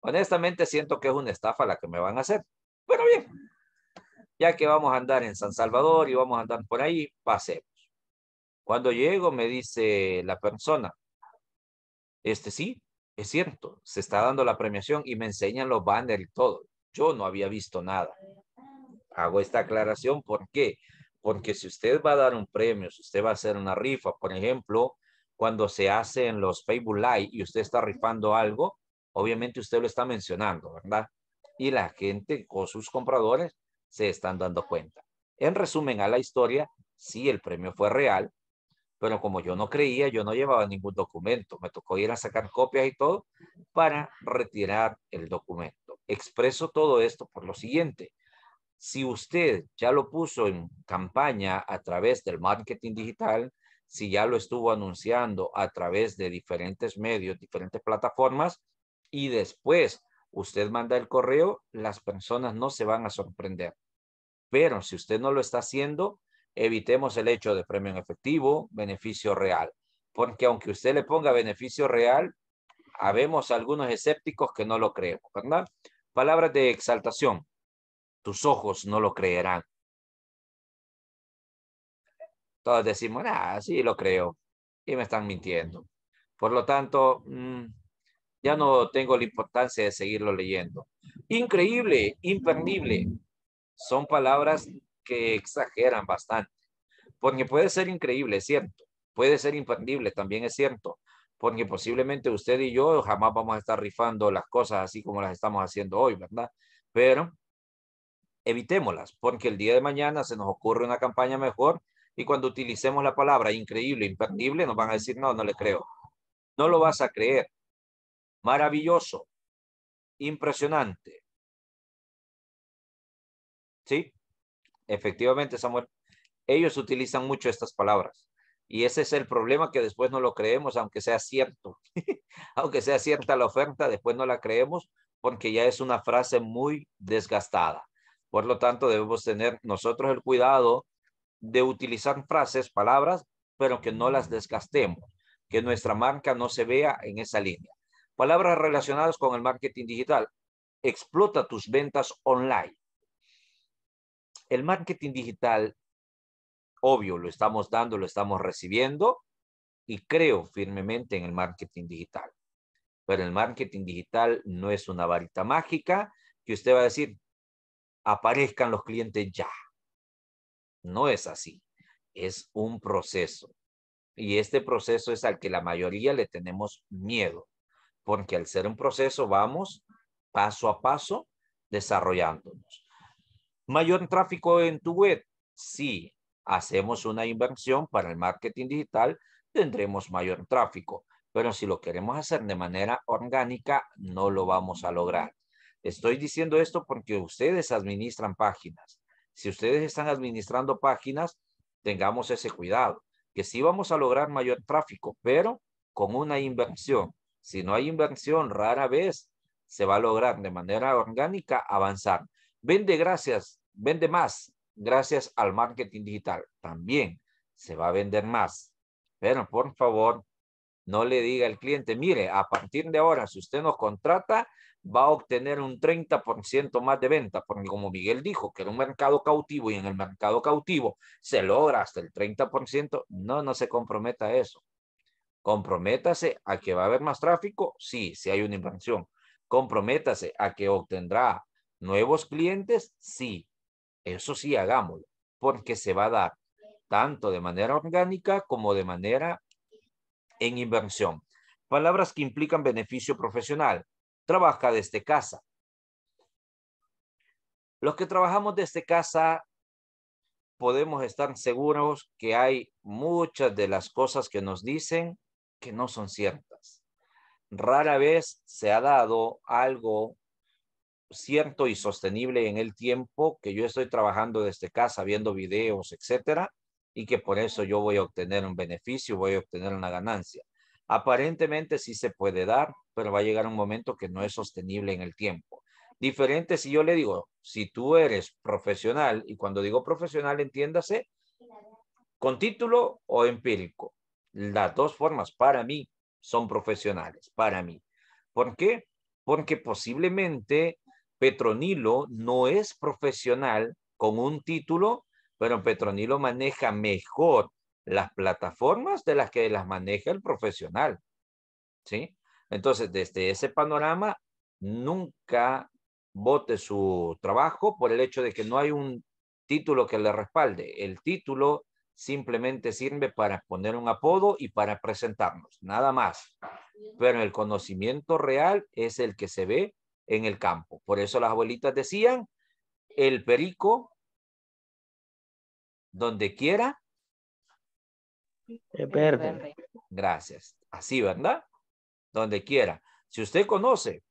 Honestamente siento que es una estafa la que me van a hacer. Bueno, bien, ya que vamos a andar en San Salvador y vamos a andar por ahí, pasemos. Cuando llego me dice la persona, este sí, es cierto, se está dando la premiación y me enseñan los banners y todo. Yo no había visto nada. Hago esta aclaración porque porque si usted va a dar un premio, si usted va a hacer una rifa, por ejemplo, cuando se hace en los Facebook Live y usted está rifando algo, obviamente usted lo está mencionando, ¿verdad? Y la gente o sus compradores se están dando cuenta. En resumen a la historia, sí, el premio fue real, pero como yo no creía, yo no llevaba ningún documento. Me tocó ir a sacar copias y todo para retirar el documento. Expreso todo esto por lo siguiente. Si usted ya lo puso en campaña a través del marketing digital, si ya lo estuvo anunciando a través de diferentes medios, diferentes plataformas, y después usted manda el correo, las personas no se van a sorprender. Pero si usted no lo está haciendo, evitemos el hecho de premio en efectivo, beneficio real. Porque aunque usted le ponga beneficio real, habemos algunos escépticos que no lo creen, ¿verdad? Palabras de exaltación tus ojos no lo creerán. Todos decimos, ah, sí lo creo, y me están mintiendo. Por lo tanto, mm, ya no tengo la importancia de seguirlo leyendo. Increíble, imperdible, son palabras que exageran bastante, porque puede ser increíble, es cierto, puede ser imperdible, también es cierto, porque posiblemente usted y yo jamás vamos a estar rifando las cosas así como las estamos haciendo hoy, ¿verdad? Pero evitémoslas, porque el día de mañana se nos ocurre una campaña mejor y cuando utilicemos la palabra increíble, imperdible, nos van a decir, no, no le creo. No lo vas a creer. Maravilloso. Impresionante. Sí, efectivamente, Samuel. Ellos utilizan mucho estas palabras. Y ese es el problema que después no lo creemos, aunque sea cierto. aunque sea cierta la oferta, después no la creemos porque ya es una frase muy desgastada. Por lo tanto, debemos tener nosotros el cuidado de utilizar frases, palabras, pero que no las desgastemos, que nuestra marca no se vea en esa línea. Palabras relacionadas con el marketing digital. Explota tus ventas online. El marketing digital, obvio, lo estamos dando, lo estamos recibiendo y creo firmemente en el marketing digital. Pero el marketing digital no es una varita mágica que usted va a decir, aparezcan los clientes ya. No es así. Es un proceso. Y este proceso es al que la mayoría le tenemos miedo, porque al ser un proceso vamos paso a paso desarrollándonos. Mayor tráfico en tu web. Sí, hacemos una inversión para el marketing digital, tendremos mayor tráfico. Pero si lo queremos hacer de manera orgánica, no lo vamos a lograr. Estoy diciendo esto porque ustedes administran páginas. Si ustedes están administrando páginas, tengamos ese cuidado, que sí vamos a lograr mayor tráfico, pero con una inversión. Si no hay inversión, rara vez se va a lograr de manera orgánica avanzar. Vende gracias, vende más gracias al marketing digital. También se va a vender más. Pero por favor, no le diga al cliente, mire, a partir de ahora, si usted nos contrata, va a obtener un 30% más de venta, porque como Miguel dijo, que en un mercado cautivo y en el mercado cautivo se logra hasta el 30%, no, no se comprometa a eso. Comprométase a que va a haber más tráfico, sí, si hay una inversión. Comprométase a que obtendrá nuevos clientes, sí. Eso sí, hagámoslo, porque se va a dar tanto de manera orgánica como de manera en inversión. Palabras que implican beneficio profesional. Trabaja desde casa. Los que trabajamos desde casa podemos estar seguros que hay muchas de las cosas que nos dicen que no son ciertas. Rara vez se ha dado algo cierto y sostenible en el tiempo que yo estoy trabajando desde casa, viendo videos, etcétera, y que por eso yo voy a obtener un beneficio, voy a obtener una ganancia. Aparentemente sí se puede dar, pero va a llegar un momento que no es sostenible en el tiempo. Diferente si yo le digo, si tú eres profesional, y cuando digo profesional, entiéndase, con título o empírico. Las dos formas para mí son profesionales, para mí. ¿Por qué? Porque posiblemente Petronilo no es profesional con un título pero Petronilo maneja mejor las plataformas de las que las maneja el profesional. ¿Sí? Entonces, desde ese panorama, nunca vote su trabajo por el hecho de que no hay un título que le respalde. El título simplemente sirve para poner un apodo y para presentarnos, nada más. Pero el conocimiento real es el que se ve en el campo. Por eso las abuelitas decían, el perico donde quiera. verde. Gracias. Así, ¿verdad? Donde quiera. Si usted conoce,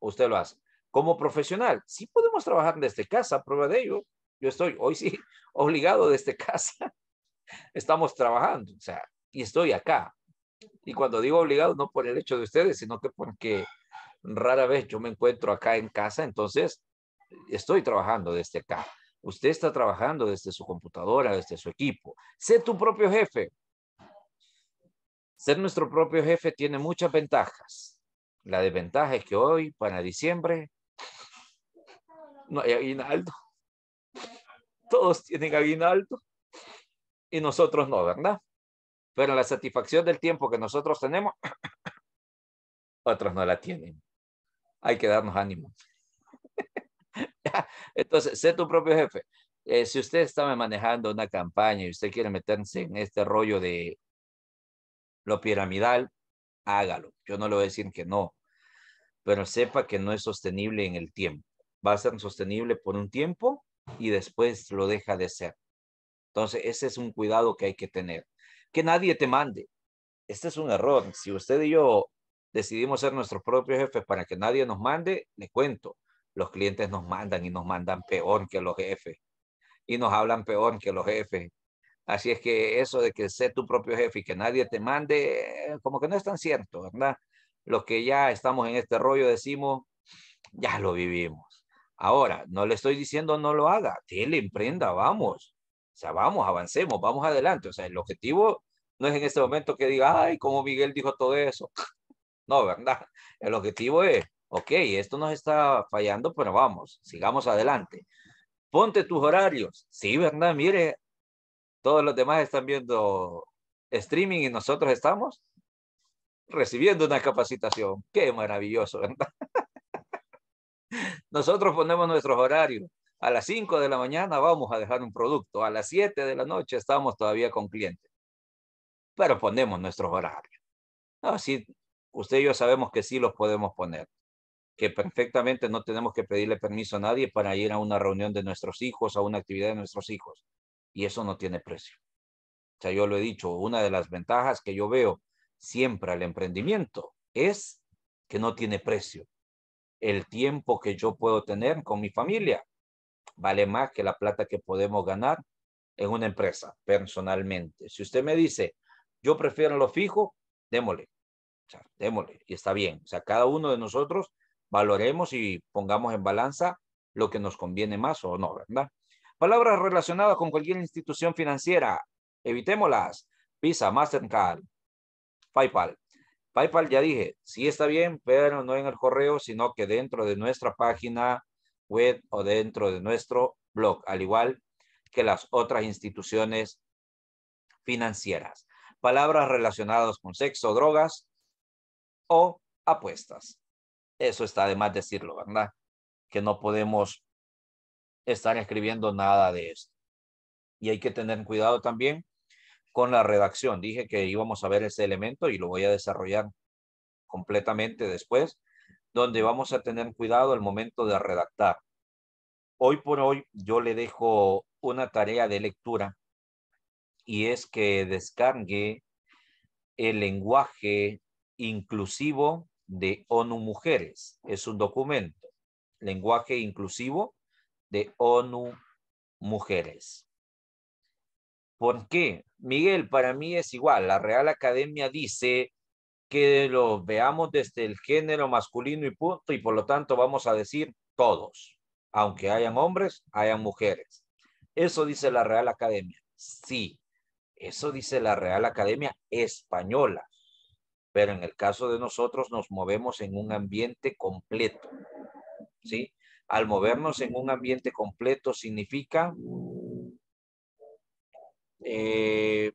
usted lo hace. Como profesional, sí podemos trabajar desde este casa, prueba de ello. Yo estoy hoy sí obligado desde este casa. Estamos trabajando, o sea, y estoy acá. Y cuando digo obligado, no por el hecho de ustedes, sino que porque rara vez yo me encuentro acá en casa, entonces estoy trabajando desde este acá. Usted está trabajando desde su computadora, desde su equipo. Sé tu propio jefe. Ser nuestro propio jefe tiene muchas ventajas. La desventaja es que hoy, para diciembre, no hay aguinaldo. Todos tienen aguinaldo y nosotros no, ¿verdad? Pero la satisfacción del tiempo que nosotros tenemos, otros no la tienen. Hay que darnos ánimo. Entonces, sé tu propio jefe. Eh, si usted está manejando una campaña y usted quiere meterse en este rollo de lo piramidal, hágalo. Yo no le voy a decir que no, pero sepa que no es sostenible en el tiempo. Va a ser sostenible por un tiempo y después lo deja de ser. Entonces, ese es un cuidado que hay que tener. Que nadie te mande. Este es un error. Si usted y yo decidimos ser nuestros propios jefes para que nadie nos mande, le cuento los clientes nos mandan y nos mandan peor que los jefes y nos hablan peor que los jefes. Así es que eso de que sé tu propio jefe y que nadie te mande, eh, como que no es tan cierto, ¿verdad? Los que ya estamos en este rollo decimos, ya lo vivimos. Ahora, no le estoy diciendo no lo haga, dile, emprenda, vamos. O sea, vamos, avancemos, vamos adelante. O sea, el objetivo no es en este momento que diga, ay, como Miguel dijo todo eso. No, ¿verdad? El objetivo es, ok, esto nos está fallando, pero vamos, sigamos adelante. Ponte tus horarios. Sí, ¿verdad? Mire, todos los demás están viendo streaming y nosotros estamos recibiendo una capacitación. Qué maravilloso, ¿verdad? Nosotros ponemos nuestros horarios. A las 5 de la mañana vamos a dejar un producto. A las 7 de la noche estamos todavía con clientes. Pero ponemos nuestros horarios. Así, ah, usted y yo sabemos que sí los podemos poner que perfectamente no tenemos que pedirle permiso a nadie para ir a una reunión de nuestros hijos, a una actividad de nuestros hijos. Y eso no tiene precio. O sea, yo lo he dicho, una de las ventajas que yo veo siempre al emprendimiento es que no tiene precio. El tiempo que yo puedo tener con mi familia vale más que la plata que podemos ganar en una empresa, personalmente. Si usted me dice, yo prefiero lo fijo, démosle, o démosle, y está bien. O sea, cada uno de nosotros Valoremos y pongamos en balanza lo que nos conviene más o no, ¿verdad? Palabras relacionadas con cualquier institución financiera, evitémoslas. Visa, Mastercard, PayPal. PayPal ya dije, sí está bien, pero no en el correo, sino que dentro de nuestra página web o dentro de nuestro blog, al igual que las otras instituciones financieras. Palabras relacionadas con sexo, drogas o apuestas. Eso está de decirlo, ¿verdad? Que no podemos estar escribiendo nada de esto. Y hay que tener cuidado también con la redacción. Dije que íbamos a ver ese elemento y lo voy a desarrollar completamente después, donde vamos a tener cuidado al momento de redactar. Hoy por hoy yo le dejo una tarea de lectura y es que descargue el lenguaje inclusivo de ONU Mujeres. Es un documento, lenguaje inclusivo de ONU Mujeres. ¿Por qué? Miguel, para mí es igual. La Real Academia dice que lo veamos desde el género masculino y punto, y por lo tanto vamos a decir todos, aunque hayan hombres, hayan mujeres. Eso dice la Real Academia. Sí, eso dice la Real Academia Española pero en el caso de nosotros nos movemos en un ambiente completo. ¿Sí? Al movernos en un ambiente completo significa eh,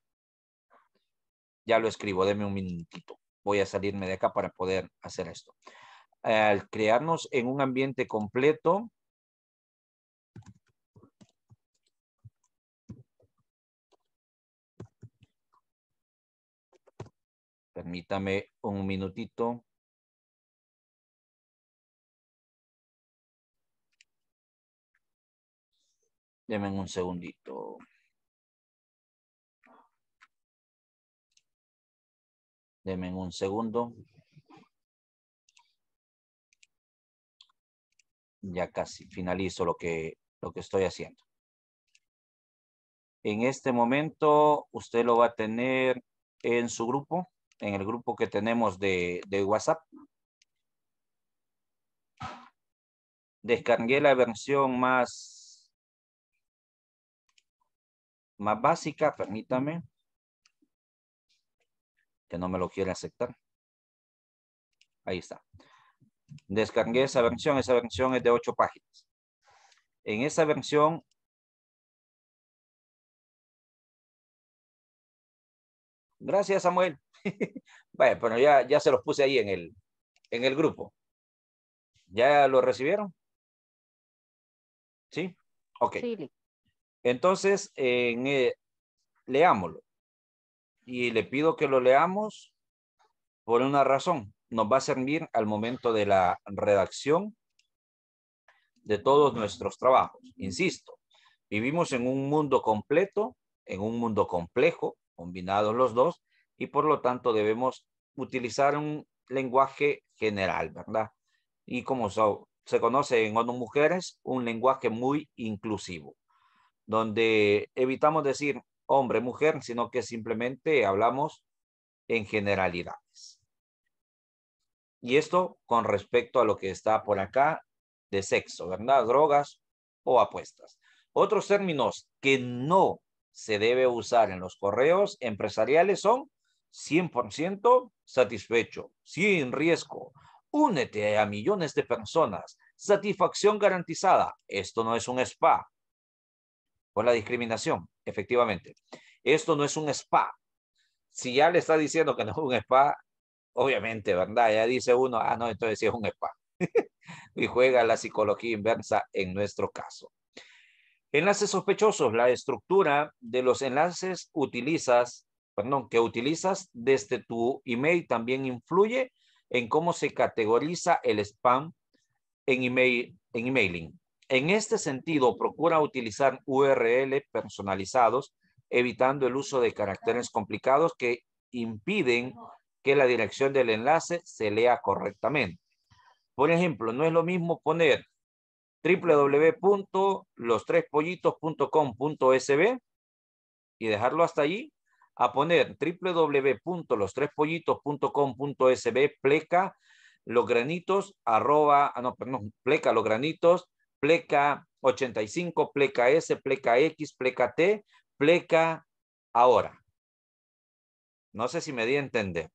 ya lo escribo, deme un minutito. Voy a salirme de acá para poder hacer esto. Al crearnos en un ambiente completo, Permítame un minutito. Deme un segundito. Deme un segundo. Ya casi finalizo lo que, lo que estoy haciendo. En este momento usted lo va a tener en su grupo en el grupo que tenemos de, WhatsApp. Descargué la versión más, más básica, permítame, que no me lo quiere aceptar. Ahí está. Descargué esa versión, esa versión es de ocho páginas. En esa versión Gracias, Samuel bueno, ya, ya se los puse ahí en el, grupo. ¿Ya lo recibieron? ¿Sí? Ok. Entonces, en, eh, leámoslo. Y le pido que lo leamos por una razón. Nos va a servir al momento de la redacción de todos nuestros trabajos. Insisto, vivimos en un mundo completo, en un mundo complejo, combinados los dos, y por lo tanto debemos utilizar un lenguaje general, ¿verdad? Y como se conoce en ONU Mujeres, un lenguaje muy inclusivo, donde evitamos decir hombre, mujer, sino que simplemente hablamos en generalidades. Y esto con respecto a lo que está por acá de sexo, ¿verdad? Drogas o apuestas. Otros términos que no se debe usar en los correos empresariales son 100% satisfecho, sin riesgo. Únete a millones de personas. Satisfacción garantizada. Esto no es un spa. Por la discriminación, efectivamente. Esto no es un spa. Si ya le está diciendo que no es un spa, obviamente, ¿verdad? Ya dice uno, ah, no, entonces sí es un spa. y juega la psicología inversa en nuestro caso. Enlaces sospechosos. La estructura de los enlaces utilizas perdón, que utilizas desde tu email también influye en cómo se categoriza el spam en, email, en emailing. En este sentido, procura utilizar URL personalizados, evitando el uso de caracteres complicados que impiden que la dirección del enlace se lea correctamente. Por ejemplo, no es lo mismo poner www.lostrespollitos.com.sb y dejarlo hasta allí a poner www.lostrespollitos.com.sb pleca los granitos arroba, ah, no, perdón, pleca los granitos, pleca 85, pleca S, pleca X, pleca T, pleca ahora. No sé si me di a entender.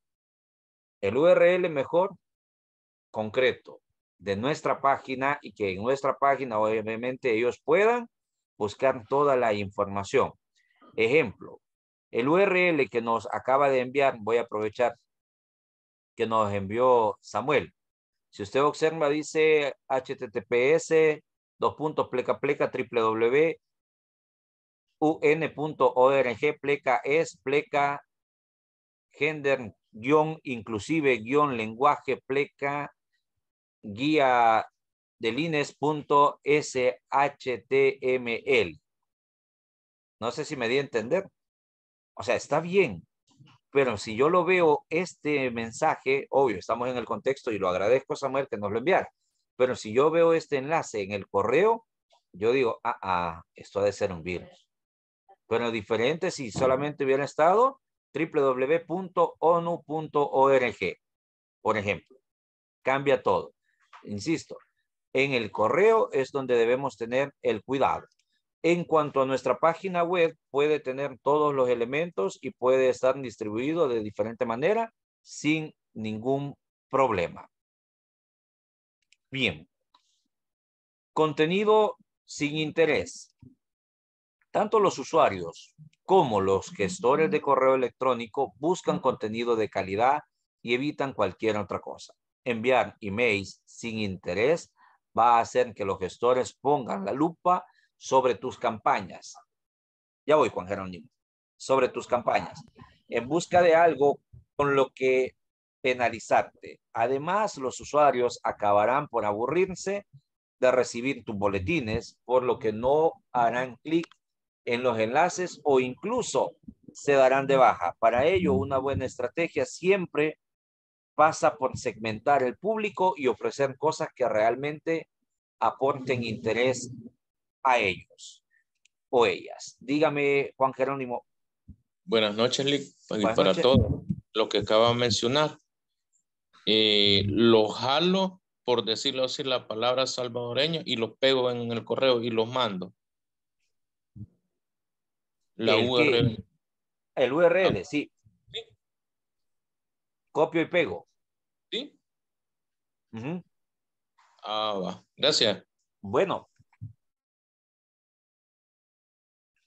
El URL mejor concreto de nuestra página y que en nuestra página obviamente ellos puedan buscar toda la información. Ejemplo, el URL que nos acaba de enviar, voy a aprovechar que nos envió Samuel. Si usted observa, dice https dos puntos pleca pleca pleca es pleca gender guión inclusive guión lenguaje pleca guía del ines.shtml. No sé si me di a entender. O sea, está bien, pero si yo lo veo este mensaje, obvio, estamos en el contexto y lo agradezco Samuel que nos lo enviara, pero si yo veo este enlace en el correo, yo digo, ah, ah esto ha de ser un virus. Pero diferente si solamente hubiera estado www.onu.org, por ejemplo. Cambia todo. Insisto, en el correo es donde debemos tener el cuidado. En cuanto a nuestra página web, puede tener todos los elementos y puede estar distribuido de diferente manera sin ningún problema. Bien. Contenido sin interés. Tanto los usuarios como los gestores de correo electrónico buscan contenido de calidad y evitan cualquier otra cosa. Enviar emails sin interés va a hacer que los gestores pongan la lupa sobre tus campañas. Ya voy, Juan Jerónimo. Sobre tus campañas. En busca de algo con lo que penalizarte. Además, los usuarios acabarán por aburrirse de recibir tus boletines, por lo que no harán clic en los enlaces o incluso se darán de baja. Para ello, una buena estrategia siempre pasa por segmentar el público y ofrecer cosas que realmente aporten interés a ellos o ellas. Dígame, Juan Jerónimo. Buenas noches, Lick. para todo lo que acaba de mencionar, los eh, lo jalo, por decirlo así, la palabra salvadoreño y los pego en el correo y los mando. La URL. el URL, ah. sí. Copio y pego. Sí. Ah, va. Gracias. Bueno,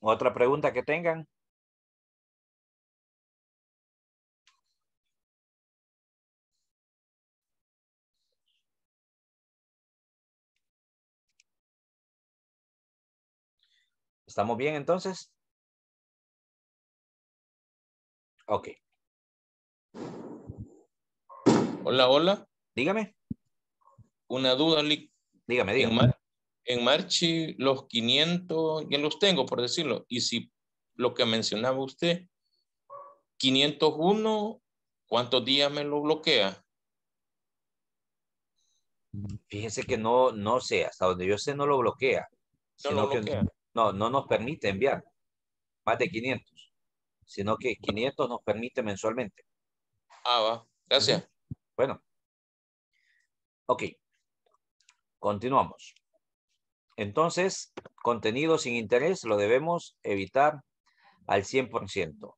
¿Otra pregunta que tengan? ¿Estamos bien entonces? Ok. Hola, hola. Dígame. Una duda, Dígame, dígame en Marchi los 500, ya los tengo por decirlo, y si lo que mencionaba usted, 501, ¿cuántos días me lo bloquea? Fíjese que no, no sé, hasta donde yo sé no lo bloquea. No lo bloquea. no, no nos permite enviar más de 500, sino que 500 nos permite mensualmente. Ah, va, gracias. Bueno. Ok, continuamos. Entonces, contenido sin interés lo debemos evitar al 100%.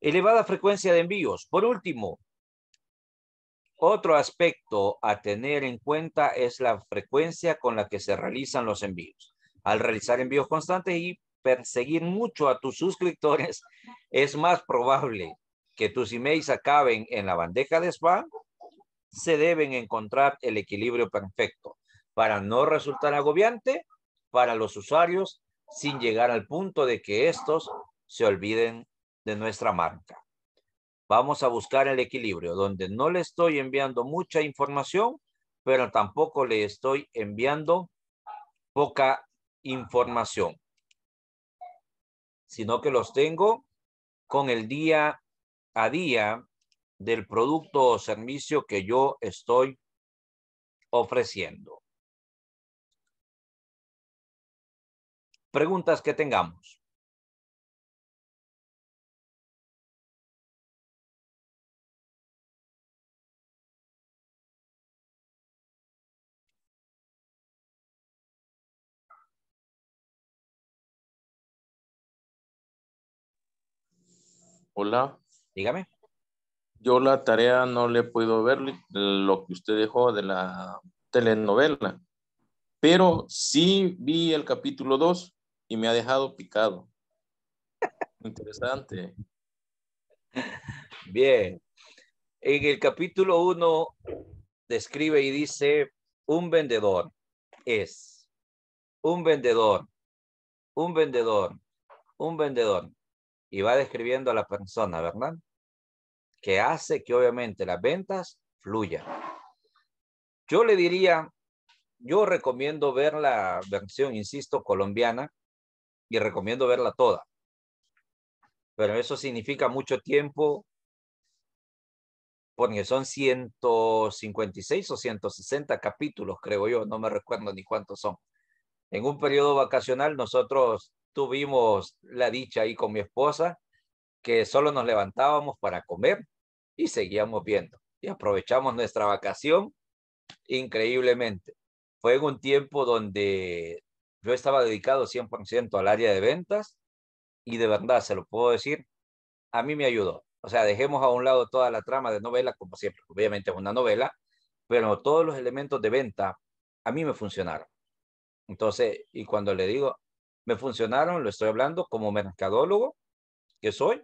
Elevada frecuencia de envíos. Por último, otro aspecto a tener en cuenta es la frecuencia con la que se realizan los envíos. Al realizar envíos constantes y perseguir mucho a tus suscriptores, es más probable que tus emails acaben en la bandeja de spam. Se deben encontrar el equilibrio perfecto para no resultar agobiante para los usuarios sin llegar al punto de que estos se olviden de nuestra marca. Vamos a buscar el equilibrio donde no le estoy enviando mucha información, pero tampoco le estoy enviando poca información, sino que los tengo con el día a día del producto o servicio que yo estoy ofreciendo. preguntas que tengamos. Hola. Dígame. Yo la tarea no le puedo ver lo que usted dejó de la telenovela, pero sí vi el capítulo 2 y me ha dejado picado. Interesante. Bien. En el capítulo uno. describe y dice, un vendedor es un vendedor, un vendedor, un vendedor. Y va describiendo a la persona, ¿verdad? Que hace que obviamente las ventas fluyan. Yo le diría, yo recomiendo ver la versión, insisto, colombiana, y recomiendo verla toda. Pero eso significa mucho tiempo, porque son 156 o 160 capítulos, creo yo, no me recuerdo ni cuántos son. En un periodo vacacional nosotros tuvimos la dicha ahí con mi esposa que solo nos levantábamos para comer y seguíamos viendo. Y aprovechamos nuestra vacación increíblemente. Fue en un tiempo donde yo estaba dedicado 100% al área de ventas y de verdad, se lo puedo decir, a mí me ayudó. O sea, dejemos a un lado toda la trama de novela, como siempre, obviamente es una novela, pero todos los elementos de venta a mí me funcionaron. Entonces, y cuando le digo, me funcionaron, lo estoy hablando como mercadólogo que soy,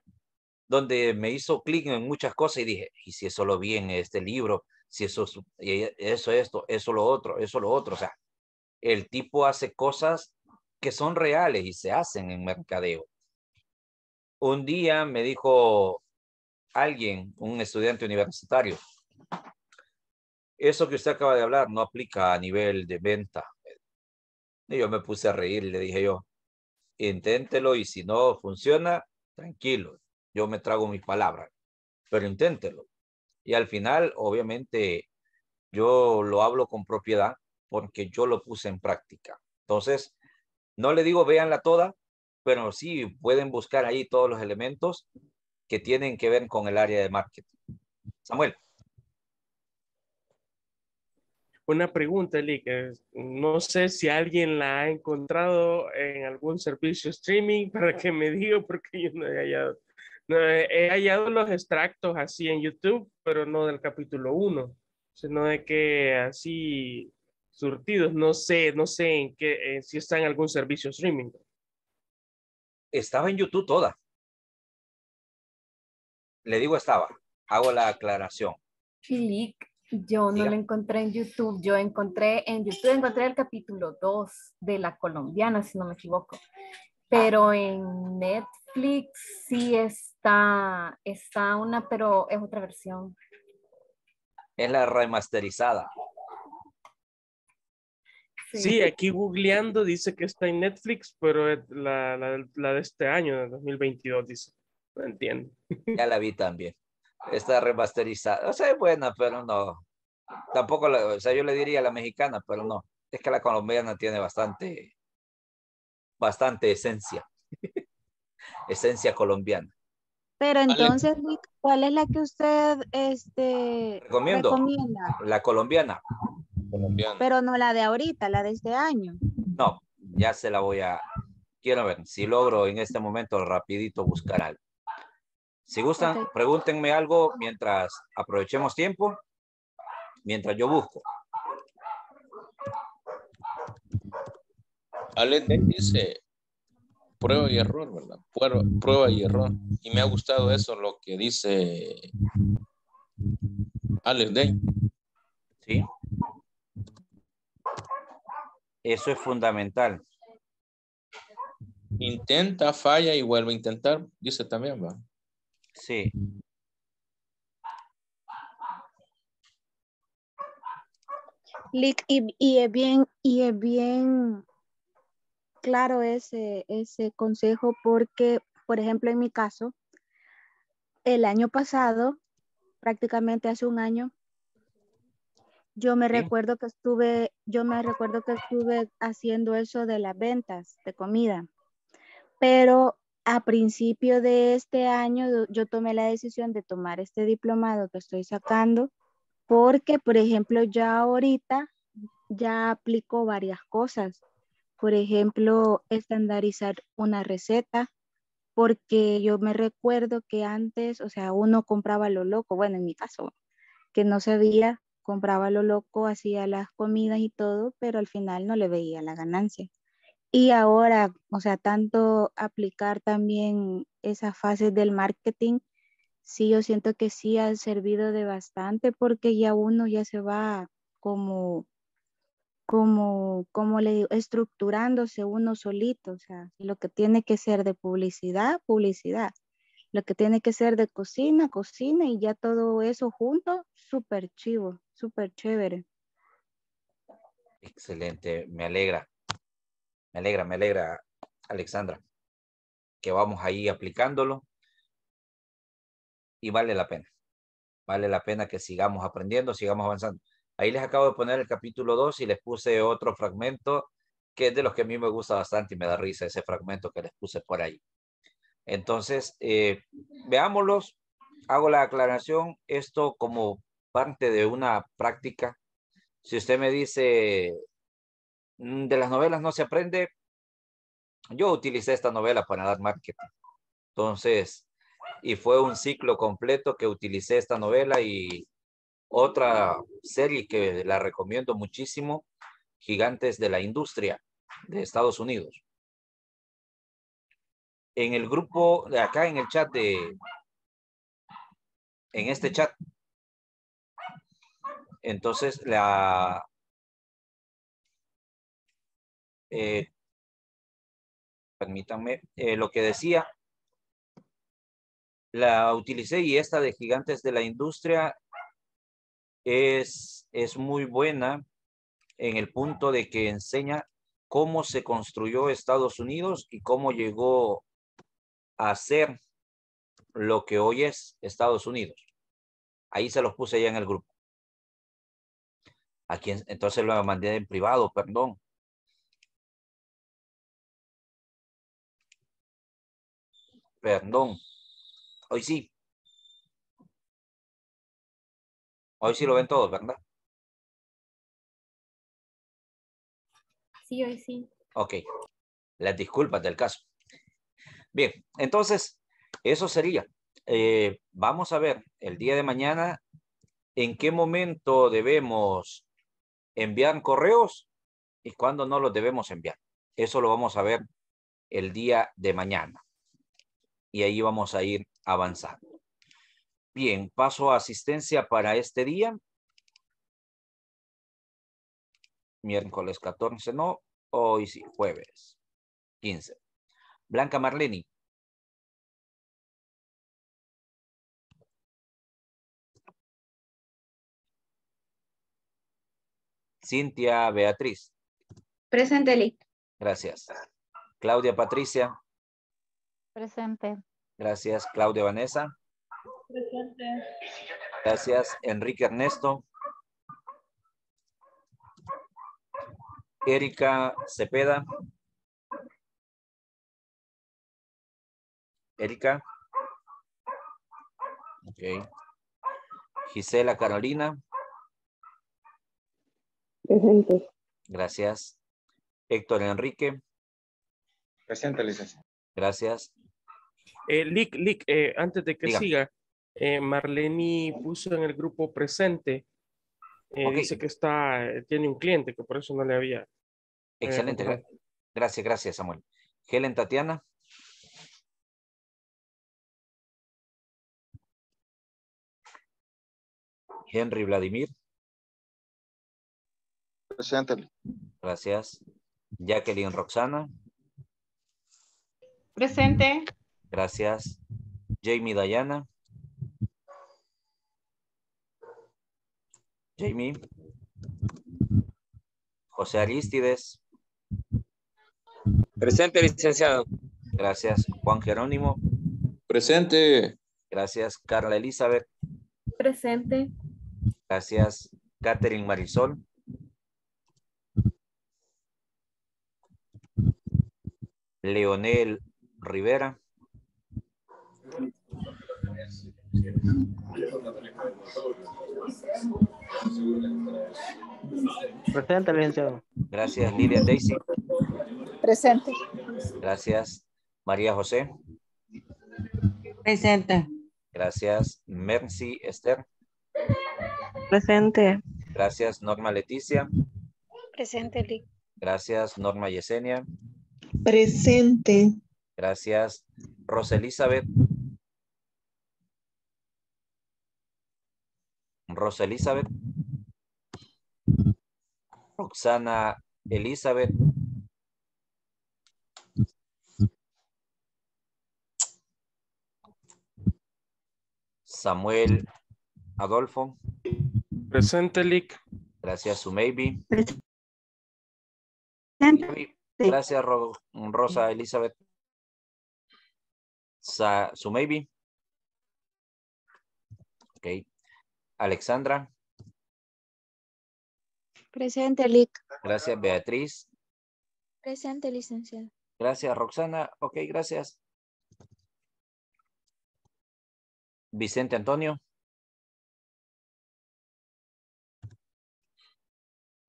donde me hizo clic en muchas cosas y dije, y si eso lo vi en este libro, si eso, eso, esto, eso, lo otro, eso, lo otro, o sea, el tipo hace cosas que son reales y se hacen en mercadeo. Un día me dijo alguien, un estudiante universitario, eso que usted acaba de hablar no aplica a nivel de venta. Y yo me puse a reír le dije yo, inténtelo y si no funciona, tranquilo, yo me trago mis palabras, pero inténtelo. Y al final, obviamente, yo lo hablo con propiedad porque yo lo puse en práctica. Entonces, no le digo véanla toda, pero sí pueden buscar ahí todos los elementos que tienen que ver con el área de marketing. Samuel. Una pregunta, que No sé si alguien la ha encontrado en algún servicio streaming para que me diga, porque yo no he hallado. he hallado los extractos así en YouTube, pero no del capítulo 1, sino de que así surtidos. No sé, no sé en qué, eh, si está en algún servicio streaming. Estaba en YouTube toda. Le digo estaba. Hago la aclaración. Yo no lo encontré en YouTube, yo encontré en YouTube, encontré el capítulo 2 de la colombiana, si no me equivoco. Pero ah. en Netflix sí está, está una, pero es otra versión. Es la remasterizada. Sí. aquí googleando dice que está en Netflix, pero la, la, de este año, de 2022, dice. No entiendo. Ya la vi también. Está remasterizada. O sea, es buena, pero no. Tampoco, la, o sea, yo le diría la mexicana, pero no. Es que la colombiana tiene bastante, bastante esencia. esencia colombiana. Pero entonces, ¿cuál es la que usted este, recomienda? La colombiana. Pero no la de ahorita, la de este año. No, ya se la voy a... Quiero ver si logro en este momento rapidito buscar algo. Si gustan, pregúntenme algo mientras aprovechemos tiempo, mientras yo busco. Alex dice, prueba y error, ¿verdad? Prueba, prueba, y error. Y me ha gustado eso, lo que dice Alex Sí. Eso es fundamental. Intenta, falla y vuelve a intentar, dice también, ¿va? Sí. Y, es bien, bien claro ese consejo porque, por ejemplo, en mi caso, el año pasado, prácticamente hace un año, yo me recuerdo que estuve, yo me recuerdo que estuve haciendo eso de las ventas de comida, pero a principio de este año yo tomé la decisión de tomar este diplomado que estoy sacando porque, por ejemplo, ya ahorita ya aplico varias cosas. Por ejemplo, estandarizar una receta, porque yo me recuerdo que antes, o sea, uno compraba lo loco, bueno, en mi caso, que no sabía compraba lo loco, hacía las comidas y todo, pero al final no le veía la ganancia. Y ahora, o sea, tanto aplicar también esas fases del marketing, sí, yo siento que sí ha servido de bastante porque ya uno ya se va como, como, como le digo, estructurándose uno solito, o sea, lo que tiene que ser de publicidad, publicidad lo que tiene que ser de cocina, cocina y ya todo eso junto, súper chivo súper chévere. Excelente, me alegra. Me alegra, me alegra, Alexandra, que vamos ahí aplicándolo. Y vale la pena. Vale la pena que sigamos aprendiendo, sigamos avanzando. Ahí les acabo de poner el capítulo 2 y les puse otro fragmento que es de los que a mí me gusta bastante y me da risa ese fragmento que les puse por ahí. Entonces, eh, veámoslos. Hago la aclaración, esto como parte de una práctica. Si usted me dice, mm, de las novelas no se aprende, yo utilicé esta novela para dar marketing. Entonces, y fue un ciclo completo que utilicé esta novela y otra serie que la recomiendo muchísimo, Gigantes de la Industria de Estados Unidos. En el grupo, de acá en el chat de, en este chat, entonces, la, eh, permítanme, eh, lo que decía, la utilicé y esta de gigantes de la industria es, es muy buena en el punto de que enseña cómo se construyó Estados Unidos y cómo llegó a ser lo que hoy es Estados Unidos. Ahí se los puse ya en el grupo. Aquí, entonces lo mandé en privado, perdón. Perdón. Hoy sí. Hoy sí lo ven todos, ¿verdad? Sí, hoy sí. Ok. Las disculpas del caso. Bien, entonces, eso sería. Eh, vamos a ver el día de mañana en qué momento debemos enviar correos y cuándo no los debemos enviar. Eso lo vamos a ver el día de mañana. Y ahí vamos a ir avanzando. Bien, paso a asistencia para este día. Miércoles 14, no. Hoy sí, jueves 15. Blanca Marleni. Cintia Beatriz. Presente, Gracias. Claudia Patricia. Presente. Gracias. Claudia Vanessa. Presente. Gracias. Enrique Ernesto. Erika Cepeda. Erika. Ok. Gisela Carolina. Presente. Gracias. Héctor Enrique. Presente, licenciado. Gracias. Eh, Lick, Lick eh, antes de que siga, eh, Marleni puso en el grupo presente. Eh, Dice que está, eh, tiene un cliente, que por eso no le había. Eh, Excelente. gracias, gracias, Samuel. Helen Tatiana. Henry Vladimir. Presente. Gracias. Jacqueline Roxana. Presente. Gracias. Jamie Dayana. Jamie. José Aristides. Presente, licenciado. Gracias. Juan Jerónimo. Presente. Gracias. Carla Elizabeth. Presente. Gracias. Catherine Marisol. Leonel Rivera. Presente, Gracias, Lidia Daisy. Presente. Gracias, María José. Presente. Gracias, Mercy Esther. Presente. Gracias, Norma Leticia. Presente, Gracias, Norma Yesenia. Presente. Gracias. Rosa Elizabeth. Rosa Elizabeth. Roxana Elizabeth. Samuel Adolfo. Presente, Lick. Gracias, su Presente. Gracias, Rosa Elizabeth. Sa maybe, Ok. Alexandra. Presente, Lic. Gracias, Beatriz. Presente, Licenciada, Gracias, Roxana. Ok, gracias. Vicente Antonio.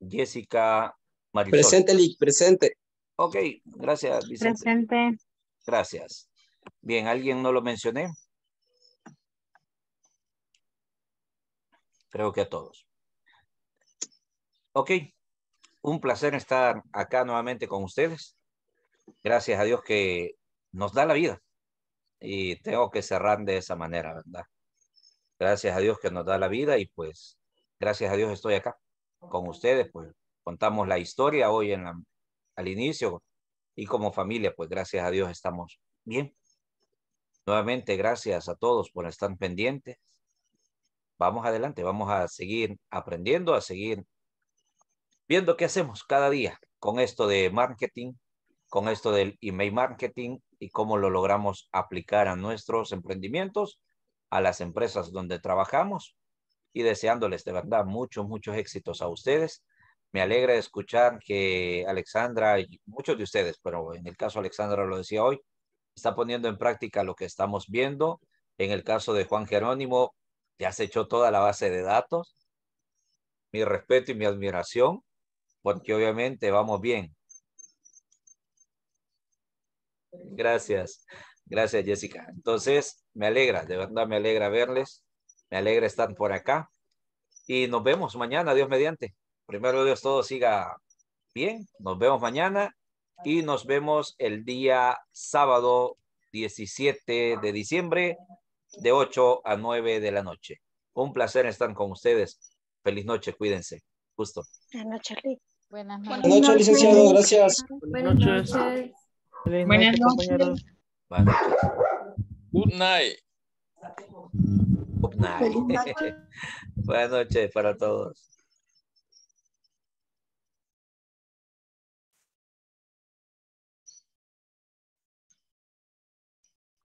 Jessica Marisol. Presente, Lic, presente. Ok, gracias, Vicente. Gracias. Bien, ¿alguien no lo mencioné? Creo que a todos. Ok, un placer estar acá nuevamente con ustedes. Gracias a Dios que nos da la vida. Y tengo que cerrar de esa manera, ¿verdad? Gracias a Dios que nos da la vida y pues gracias a Dios estoy acá con ustedes. Pues contamos la historia hoy en la, al inicio y como familia, pues gracias a Dios estamos bien. Nuevamente, gracias a todos por estar pendientes. Vamos adelante, vamos a seguir aprendiendo, a seguir viendo qué hacemos cada día con esto de marketing, con esto del email marketing y cómo lo logramos aplicar a nuestros emprendimientos, a las empresas donde trabajamos y deseándoles de verdad muchos, muchos éxitos a ustedes me alegra escuchar que Alexandra, y muchos de ustedes, pero en el caso Alexandra lo decía hoy, está poniendo en práctica lo que estamos viendo. En el caso de Juan Jerónimo, ya se echó toda la base de datos. Mi respeto y mi admiración, porque obviamente vamos bien. Gracias, gracias Jessica. Entonces, me alegra, de verdad me alegra verles, me alegra estar por acá y nos vemos mañana, Dios mediante. Primero Dios, todo siga bien. Nos vemos mañana y nos vemos el día sábado 17 de diciembre de 8 a 9 de la noche. Un placer estar con ustedes. Feliz noche, cuídense. Justo. Buenas noches, Buenas noches, Buenas noches licenciado. Gracias. Buenas noches. Buenas noches. Buenas noches. Good night. Good night. Buenas noches para todos.